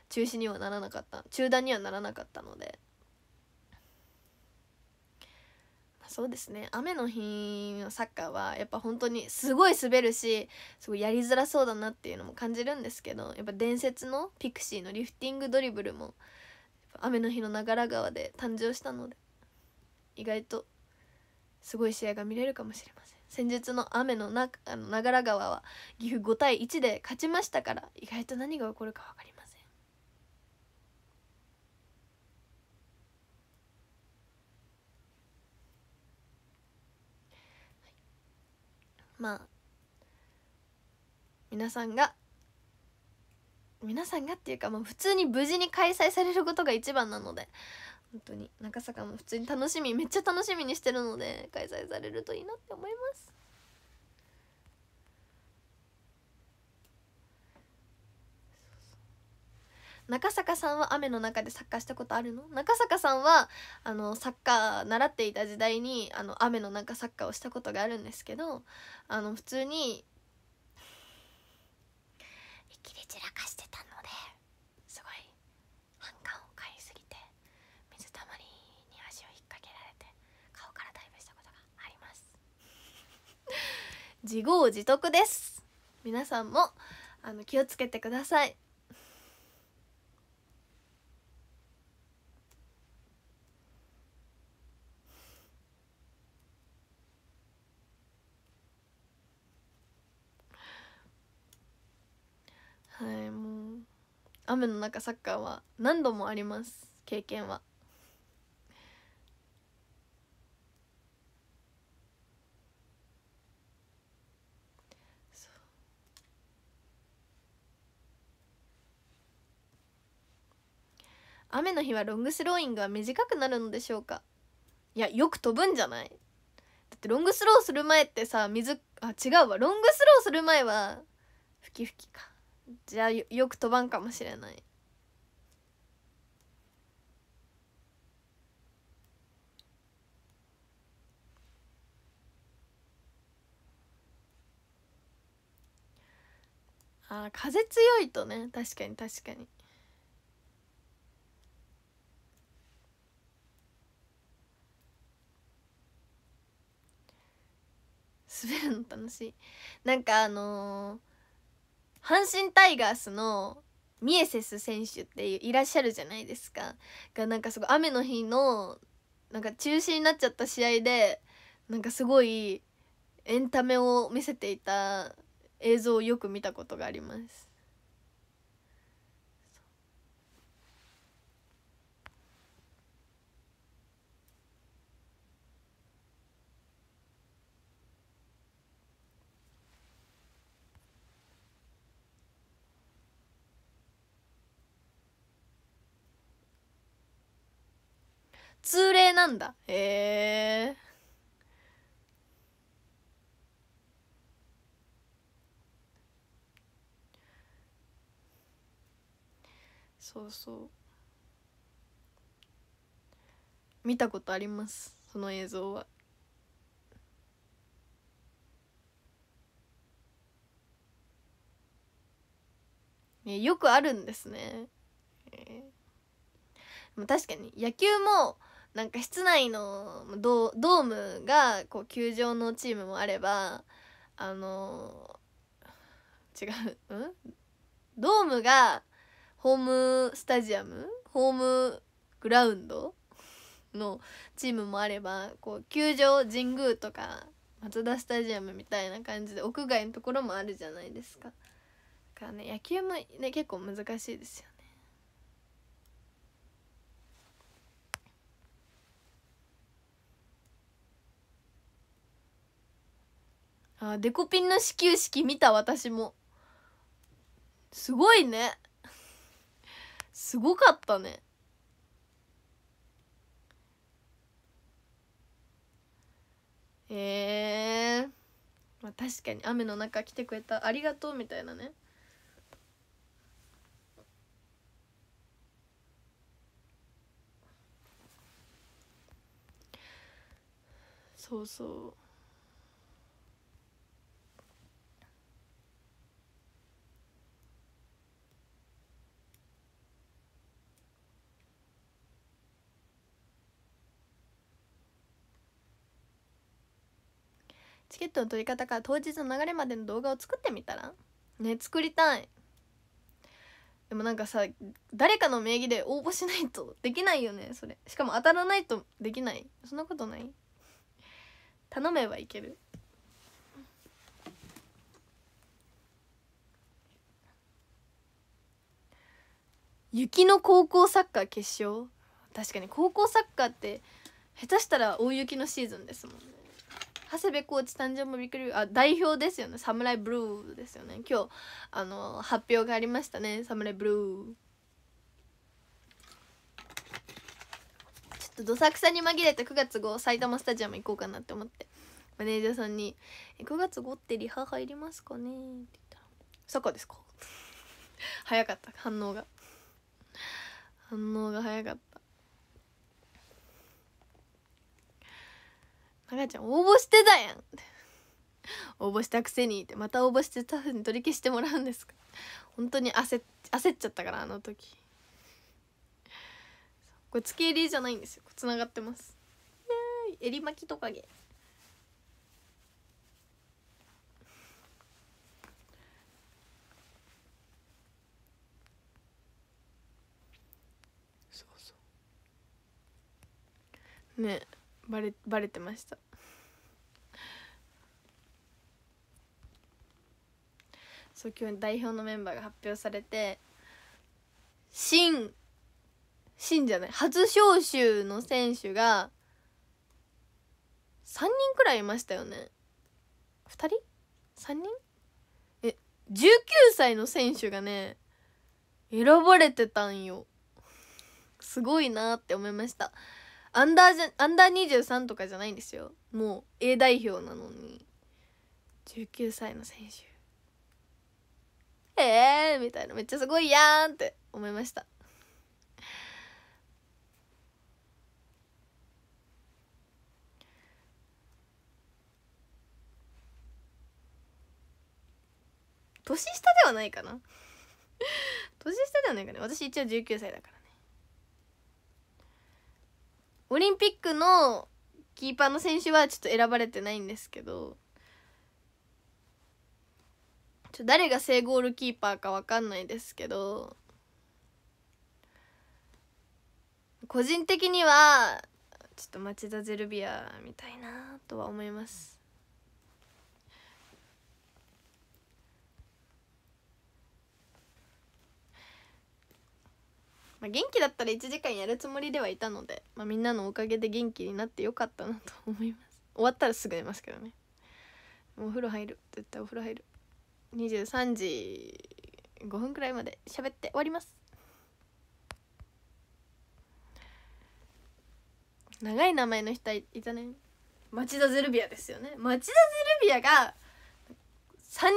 Speaker 1: 中止にはならなかった中断にはならなかったのでそうですね雨の日のサッカーはやっぱ本当にすごい滑るしすごいやりづらそうだなっていうのも感じるんですけどやっぱ伝説のピクシーのリフティングドリブルも雨の日の長良川で誕生したので意外とすごい試合が見れるかもしれません先日の雨の中あの長良川は岐阜5対1で勝ちましたから意外と何が起こるか分かりませんまあ皆さんが皆さんがっていうか、もう普通に無事に開催されることが一番なので本当に中坂も普通に楽しみめっちゃ楽しみにしてるので開催されるといいなって思います。中坂さんは雨の中でサッカーしたことあるの中坂さんはあのサッカー習っていた時代にあの雨の中サッカーをしたことがあるんですけどあの普通にいきり散らかしてたのですごい反感を買いすぎて水たまりに足を引っ掛けられて顔からダイブしたことがあります 自業自得です皆さんもあの気をつけてくださいはいもう雨の中サッカーは何度もあります経験は。雨の日はロングスローイングは短くなるのでしょうかいやよく飛ぶんじゃないだってロングスローする前ってさ水あ違うわロングスローする前はふきふきかじゃあよく飛ばんかもしれないあ風強いとね確かに確かに滑るの楽しいなんかあの阪神タイガースのミエセス選手っていういらっしゃるじゃないですかがなんかすごい雨の日のなんか中止になっちゃった試合でなんかすごいエンタメを見せていた映像をよく見たことがあります通例なんだへえそうそう見たことありますその映像は。よくあるんですね、えー、確かに野球もなんか室内のドームがこう球場のチームもあればあの違う、うんドームがホームスタジアムホームグラウンドのチームもあればこう球場神宮とか松田スタジアムみたいな感じで屋外のところもあるじゃないですか。だからね野球もね結構難しいですよね。あデコピンの始球式見た私もすごいねすごかったねえー、まあ確かに雨の中来てくれたありがとうみたいなねそうそうチケットの取り方から当日の流れまでの動画を作ってみたらね作りたいでもなんかさ誰かの名義で応募しないとできないよねそれしかも当たらないとできないそんなことない頼めばいける雪の高校サッカー決勝確かに高校サッカーって下手したら大雪のシーズンですもんね長谷部コーチ誕生もびっくりあ代表ですよねサムライブルーですよね今日あの発表がありましたねサムライブルーちょっとどさくさに紛れて9月号埼玉スタジアム行こうかなって思ってマネージャーさんに「9月号ってリハ入りますかね?」って言ったら「サッカーですか?」早かった反応が反応が早かったかちゃん応募してたやん応募したくせにってまた応募してたタうフに取り消してもらうんですか本当に焦っ焦っちゃったからあの時これ付け襟じゃないんですよつながってます襟巻きトカゲそうそうねえバレバレてましたそう今日代表のメンバーが発表されて新新じゃない初招集の選手が3人くらいいましたよね2人 ?3 人え19歳の選手がね選ばれてたんよすごいなって思いましたアンダーじゃアンダー23とかじゃないんですよもう A 代表なのに19歳の選手ええー、みたいなめっちゃすごいやんって思いました年下ではないかな年下ではないかね私一応19歳だからオリンピックのキーパーの選手はちょっと選ばれてないんですけどちょ誰が正ゴールキーパーか分かんないですけど個人的にはちょっと町田ゼルビアみたいなとは思いますまあ、元気だったら1時間やるつもりではいたので、まあ、みんなのおかげで元気になってよかったなと思います終わったらすぐ寝ますけどねお風呂入る絶対お風呂入る23時5分くらいまで喋って終わります長い名前の人いたね町田ゼルビアですよね町田ゼルビアが3人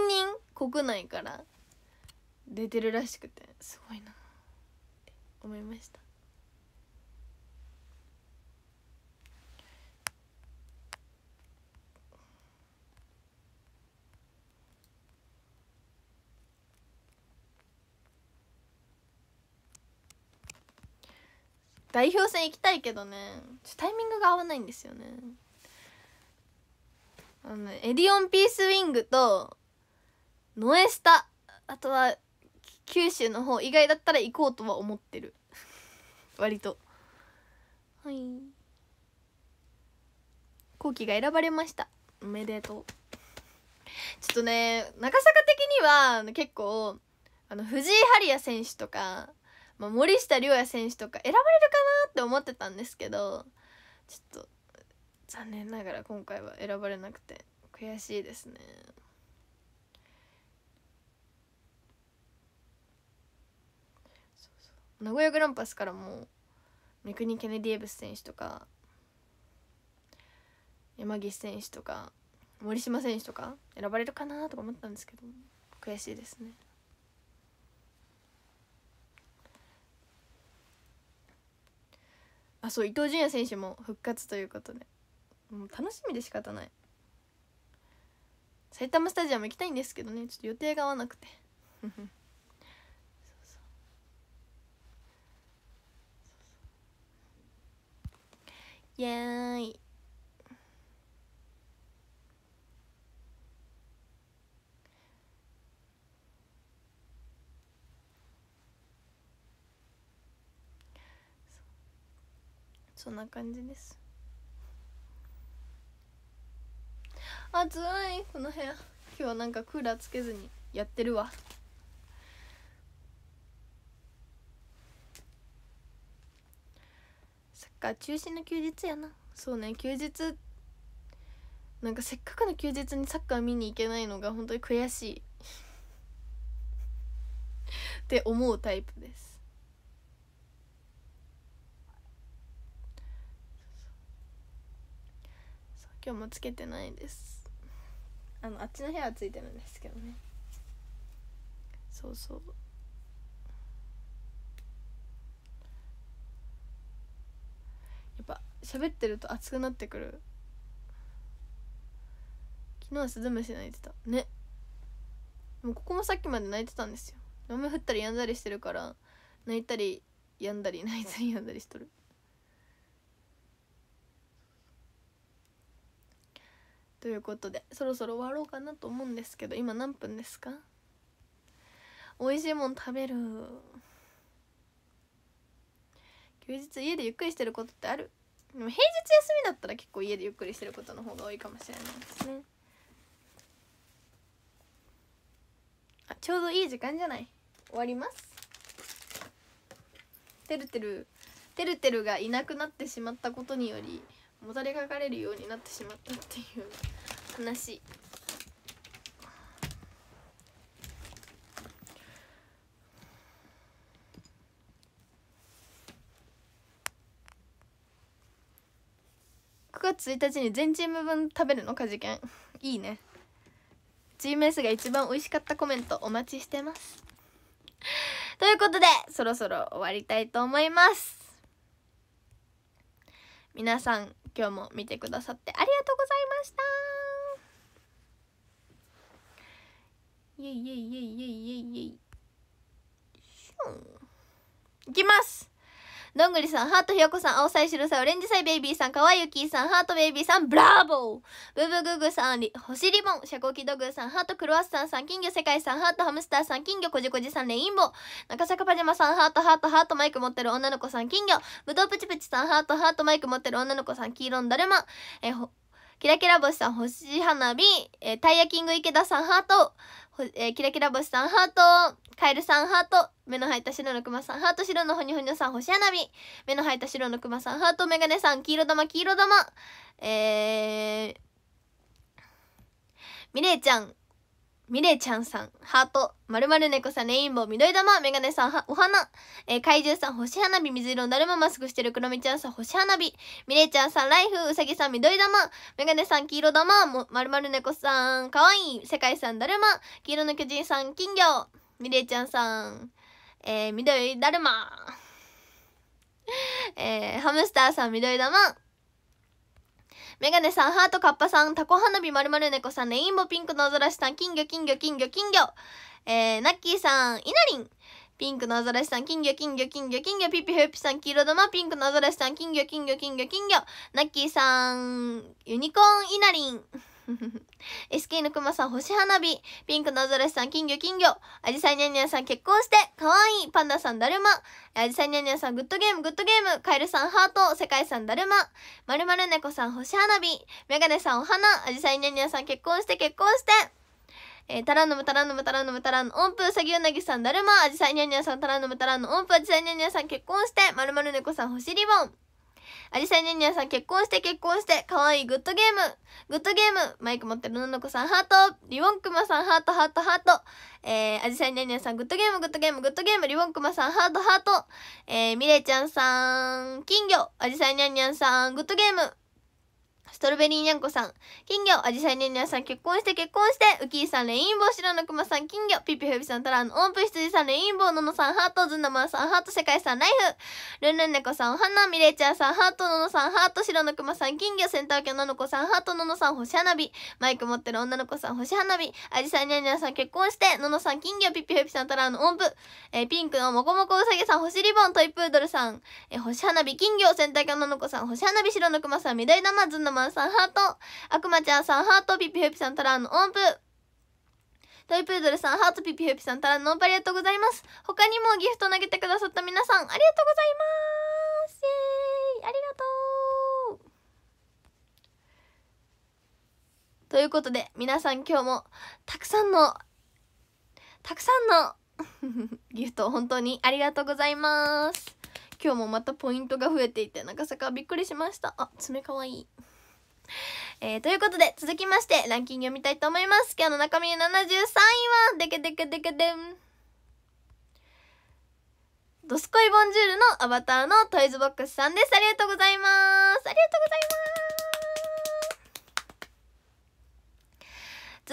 Speaker 1: 国内から出てるらしくてすごいな思いました代表戦行きたいけどねタイミングが合わないんですよねあのエディオンピースウィングとノエスタあとは九州の方以外だったら行こうとは思ってる割とはい後期が選ばれましたおめでとうちょっとね長坂的には結構あの藤井春也選手とか、まあ、森下龍也選手とか選ばれるかなって思ってたんですけどちょっと残念ながら今回は選ばれなくて悔しいですね名古屋グランパスからも三国ケネディ・エブス選手とか山岸選手とか森島選手とか選ばれるかなとか思ったんですけど悔しいですね。あそう伊東純也選手も復活ということでもう楽しみで仕方ない埼玉スタジアム行きたいんですけどねちょっと予定が合わなくてイエーイそんな感じです暑いこの部屋今日はなんかクーラーつけずにやってるわか中止の休日やなそうね休日なんかせっかくの休日にサッカー見に行けないのが本当に悔しい って思うタイプです今日もつけてないですあのあっちの部屋はついてるんですけどねそうそう喋ってると熱くなってくる昨日はスズ泣いてたねもうここもさっきまで泣いてたんですよ雨降ったりやんだりしてるから泣いたりやんだり泣いたりやんだりしとるということでそろそろ終わろうかなと思うんですけど今何分ですか美味しいもん食べる休日家でゆっくりしてることってあるでも平日休みだったら結構家でゆっくりしてることの方が多いかもしれないですねあちょうどいい時間じゃない終わりますてるてるてるてるがいなくなってしまったことによりもたれかかれるようになってしまったっていう話月1日に全チーム分食べるのかジケいいね GMS が一番美味しかったコメントお待ちしてますということでそろそろ終わりたいと思います皆さん今日も見てくださってありがとうございましたイエイイエイイエイイエイイエイイエイいきますどんぐりさん、ハートひよこさん、青さいしろさん、オレンジさいベイビーさん、かわゆきさん、ハートベイビーさん、ブラボーブブググさん、星リボン、シャコキドグさん、ハートクロワッサンさん、金魚世界さん、ハートハムスターさん、金魚こじこじさん、レインボー、中坂パジャマさん、ハートハートハートマイク持ってる女の子さん、金魚、ぶどうプチプチさん、ハートハートマイク持ってる女の子さん、黄色のだるま、え、キラキラ星さん、星花火、えー、タイヤキング池田さん、ハート、えー、キラキラ星さんハートカエルさんハート目の入った白のクマさんハート白のほにほにょさん星花火目の入った白のクマさんハートメガネさん黄色玉黄色玉えー、みれちゃんミレちゃんさん、ハート、まるまる猫さん、レインボー、緑玉、メガネさん、お花、えー、怪獣さん、星花火、水色のだるまマスクしてるクロミちゃんさん、星花火、ミレちゃんさん、ライフ、うさぎさん、緑玉、メガネさん、黄色玉、もまるまる猫さん、かわいい、世界さん、だるま、黄色の巨人さん、金魚、ミレちゃんさん、えー、緑だるま、えー、ハムスターさん、緑玉、メガネさん、ハート、カッパさん、タコ花火、まるまる猫さん、レインボーピンクのおぞらしさん、金魚、金魚、金魚、金魚。えー、ナッキーさん、いなりん。ピンクのアザラシさん、金魚、金魚、金魚、金魚、ピピフーピさん、黄色玉、ピンクのアザラシさん、金魚、金魚、金魚、金魚、ナッキーさん、ユニコーン、イナリン。SK のくまさん、星花火。ピンクのアザラシさん、金魚金魚。アジサイニャニャさん、結婚して。かわいい。パンダさん、だるま。アジサイニャニャさん、グッドゲーム、グッドゲーム。カエルさん、ハート。世界さん、だるま。まるまる猫さん、星花火。メガネさん、お花。アジサイニャニャさん、結婚して、結婚して。えー、タランノムタランノムタランノムタランヌ音符うサギうナギさんだるまアジサイにゃンにゃンさんタランノムタランヌ音符アジサイにゃンにゃンさん結婚してまるまる猫さん星リボンアジサイニャニャさん、結婚して結婚して、かわいいグッドゲーム、グッドゲーム、マイク持ってるののこさん、ハート、リボンクマさん、ハート、ハート、ハート、えー、アジサイニャニャさん、グッドゲーム、グッドゲーム、グッドゲーム、リボンクマさん、ハート、ハート、えー、ミレちゃんさん、金魚、アジサイニャニャさん、グッドゲーム、ストロベリーにゃんこさん。金魚、アジサイねんねさん、結婚して結婚して。ウキーさん、レインボー、白のくまさん、金魚。ピピフビさん、タラン、オンプ羊さん、レインボー、ののさん、ハート、ずんだまさん、ハート、世界さん、ライフ。ルンルンコさん、お花、ミレイチャーさん、ハート、ののさん、ハート、白のくまさん、金魚、センターキャののさん、ハート、ののさん、星花火。マイク持ってる女の子さん、星花火。アジサイねんねさん、結婚して。ののさん、金魚、ピピフビさん、タラン、オンプ。えー、ピンクのもこもこうさぎさん、星リボン、トイプードルさん、えー、星花火、金魚、センターキャののさん、星花火、白のくまさん、緑玉、ずんだまさんハート悪魔ちゃんさんハートピピヘピさんたらの音符トイプードルさんハートピピヘピさんたらの音符ありがとうございます他にもギフト投げてくださった皆さんありがとうございますイエーイありがとうということで皆さん今日もたくさんのたくさんの ギフト本当にありがとうございます今日もまたポイントが増えていて長坂かびっくりしましたあ爪かわいい えー、ということで、続きまして、ランキング読みたいと思います。今日の中身73位は、でけでけでけでん。ドスコイボンジュールのアバターのトイズボックスさんです。ありがとうございます。ありがとうございます。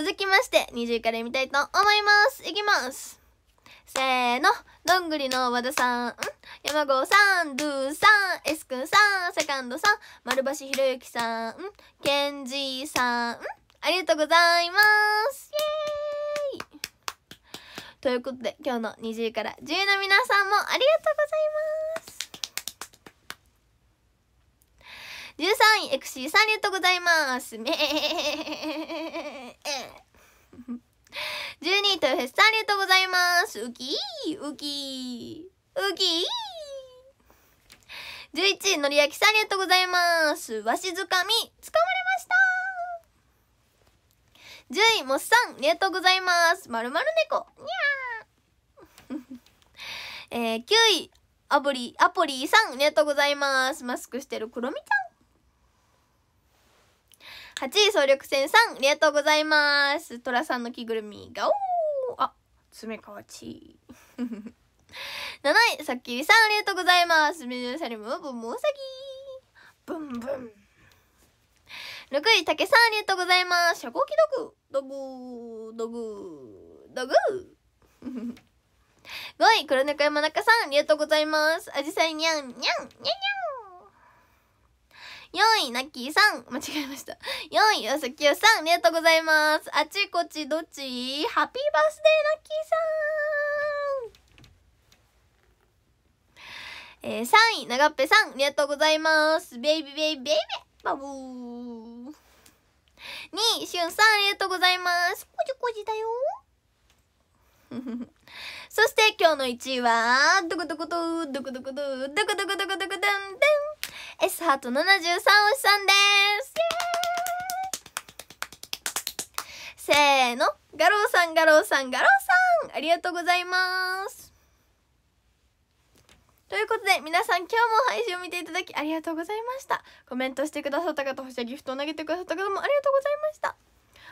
Speaker 1: 続きまして、20位から読みたいと思います。いきます。せーのどんぐりの和田さん山郷さんドゥさんエスくんさんセカンドさん丸橋ひろゆきさんケンジさんありがとうございますイエーイということで今日の20位から10位の皆さんもありがとうございます13位エクシーさんありがとうございますめいとよへさんありがとうございますウキーウキーウキー11位のりやきさんありがとうございますわしづかみつかまれました10位もっさんありがとうございますまるまる猫にゃーえー、9位アポリアポリさんありがとうございますマスクしてるクロミちゃん8位総力戦さんありがとうございますトラさんの着ぐるみガオー爪かわち7位さっきりさんありがとうございますメニューサリムブンブンウサギブンブン6位たけさんありがとうございます社交器ドグドグドグドグ5 位黒猫山中さんありがとうございますアジサイにゃんにゃんにゃんにゃん4位、ナッキーさん。間違えました。4位、よさきよさん。ありがとうございます。あちこちどっちハッピーバースデー、ナッキーさん。えー、3位、長っぺさん。ありがとうございます。ベイビーベイビーベイビー。バブー。2位、しゅんさん。ありがとうございます。こじこじだよ。そして今日の1位は、どこどこど、どこどこど、どこどこどこどこどんどん。S ハート73推しさんですせーのガローさんガローさんガローさんありがとうございますということで皆さん今日も配信を見ていただきありがとうございましたコメントしてくださった方そしてギフトを投げてくださった方もありがとうございました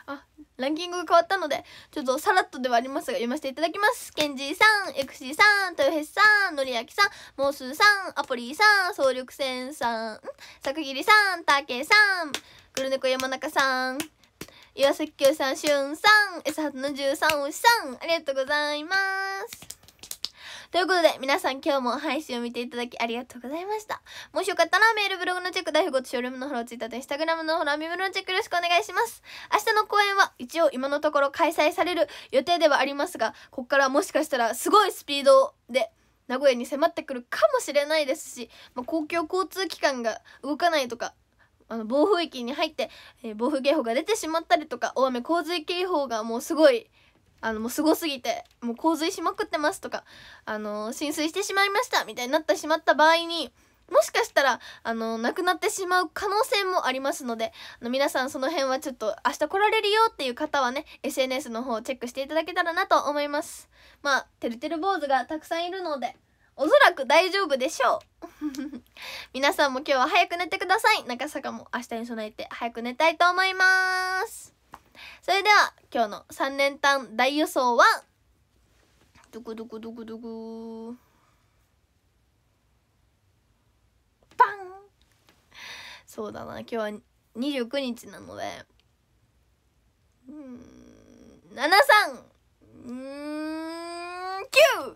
Speaker 1: あランキングが変わったのでちょっとさらっとではありますが読ませていただきますケンジーさんエクシーさんトヨヘスさんノリあキさんモースーさんアポリーさん総力戦さん作切りさんタケさんグルネコ山中さん岩崎京さんしゅんさん S ハートの13おしさんありがとうございますということで、皆さん今日も配信を見ていただきありがとうございました。もしよかったらメール、ブログのチェック、大富豪とショールームのフォロー、ツイッターとインスタグラムのフォロー、ミムのチェックよろしくお願いします。明日の公演は一応今のところ開催される予定ではありますが、こっからもしかしたらすごいスピードで、名古屋に迫ってくるかもしれないですし、まあ、公共交通機関が動かないとかあの暴風域に入って、えー、暴風警報が出てしまったりとか大雨洪水警報がもうすごいあのもうすごすぎてもう洪水しまくってますとかあの浸水してしまいましたみたいになってしまった場合にもしかしたらあの亡くなってしまう可能性もありますのであの皆さんその辺はちょっと明日来られるよっていう方はね SNS の方をチェックしていただけたらなと思いますまあてるてる坊主がたくさんいるのでおそらく大丈夫でしょう 皆さんも今日は早く寝てください中坂も明日に備えて早く寝たいと思いますそれでは今日の3連単大予想はどこどこどこどこパンそうだな今日は29日なのでうん73うん九わ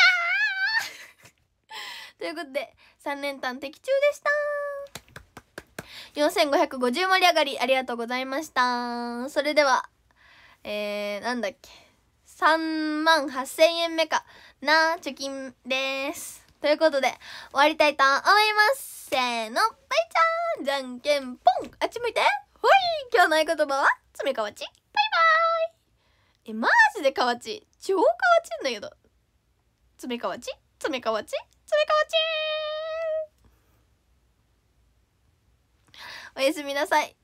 Speaker 1: ということで3連単的中でした4550盛り上がりありがとうございましたそれではえー、なんだっけ3万8000円目かな貯金ですということで終わりたいと思いますせーのバイちゃんじゃんけんポンあっち向いてほい今日の合言葉はつめかわちバイバイえマジでかわち超かわちんだけどつめかわちつめかわちつめかわちおやすみなさい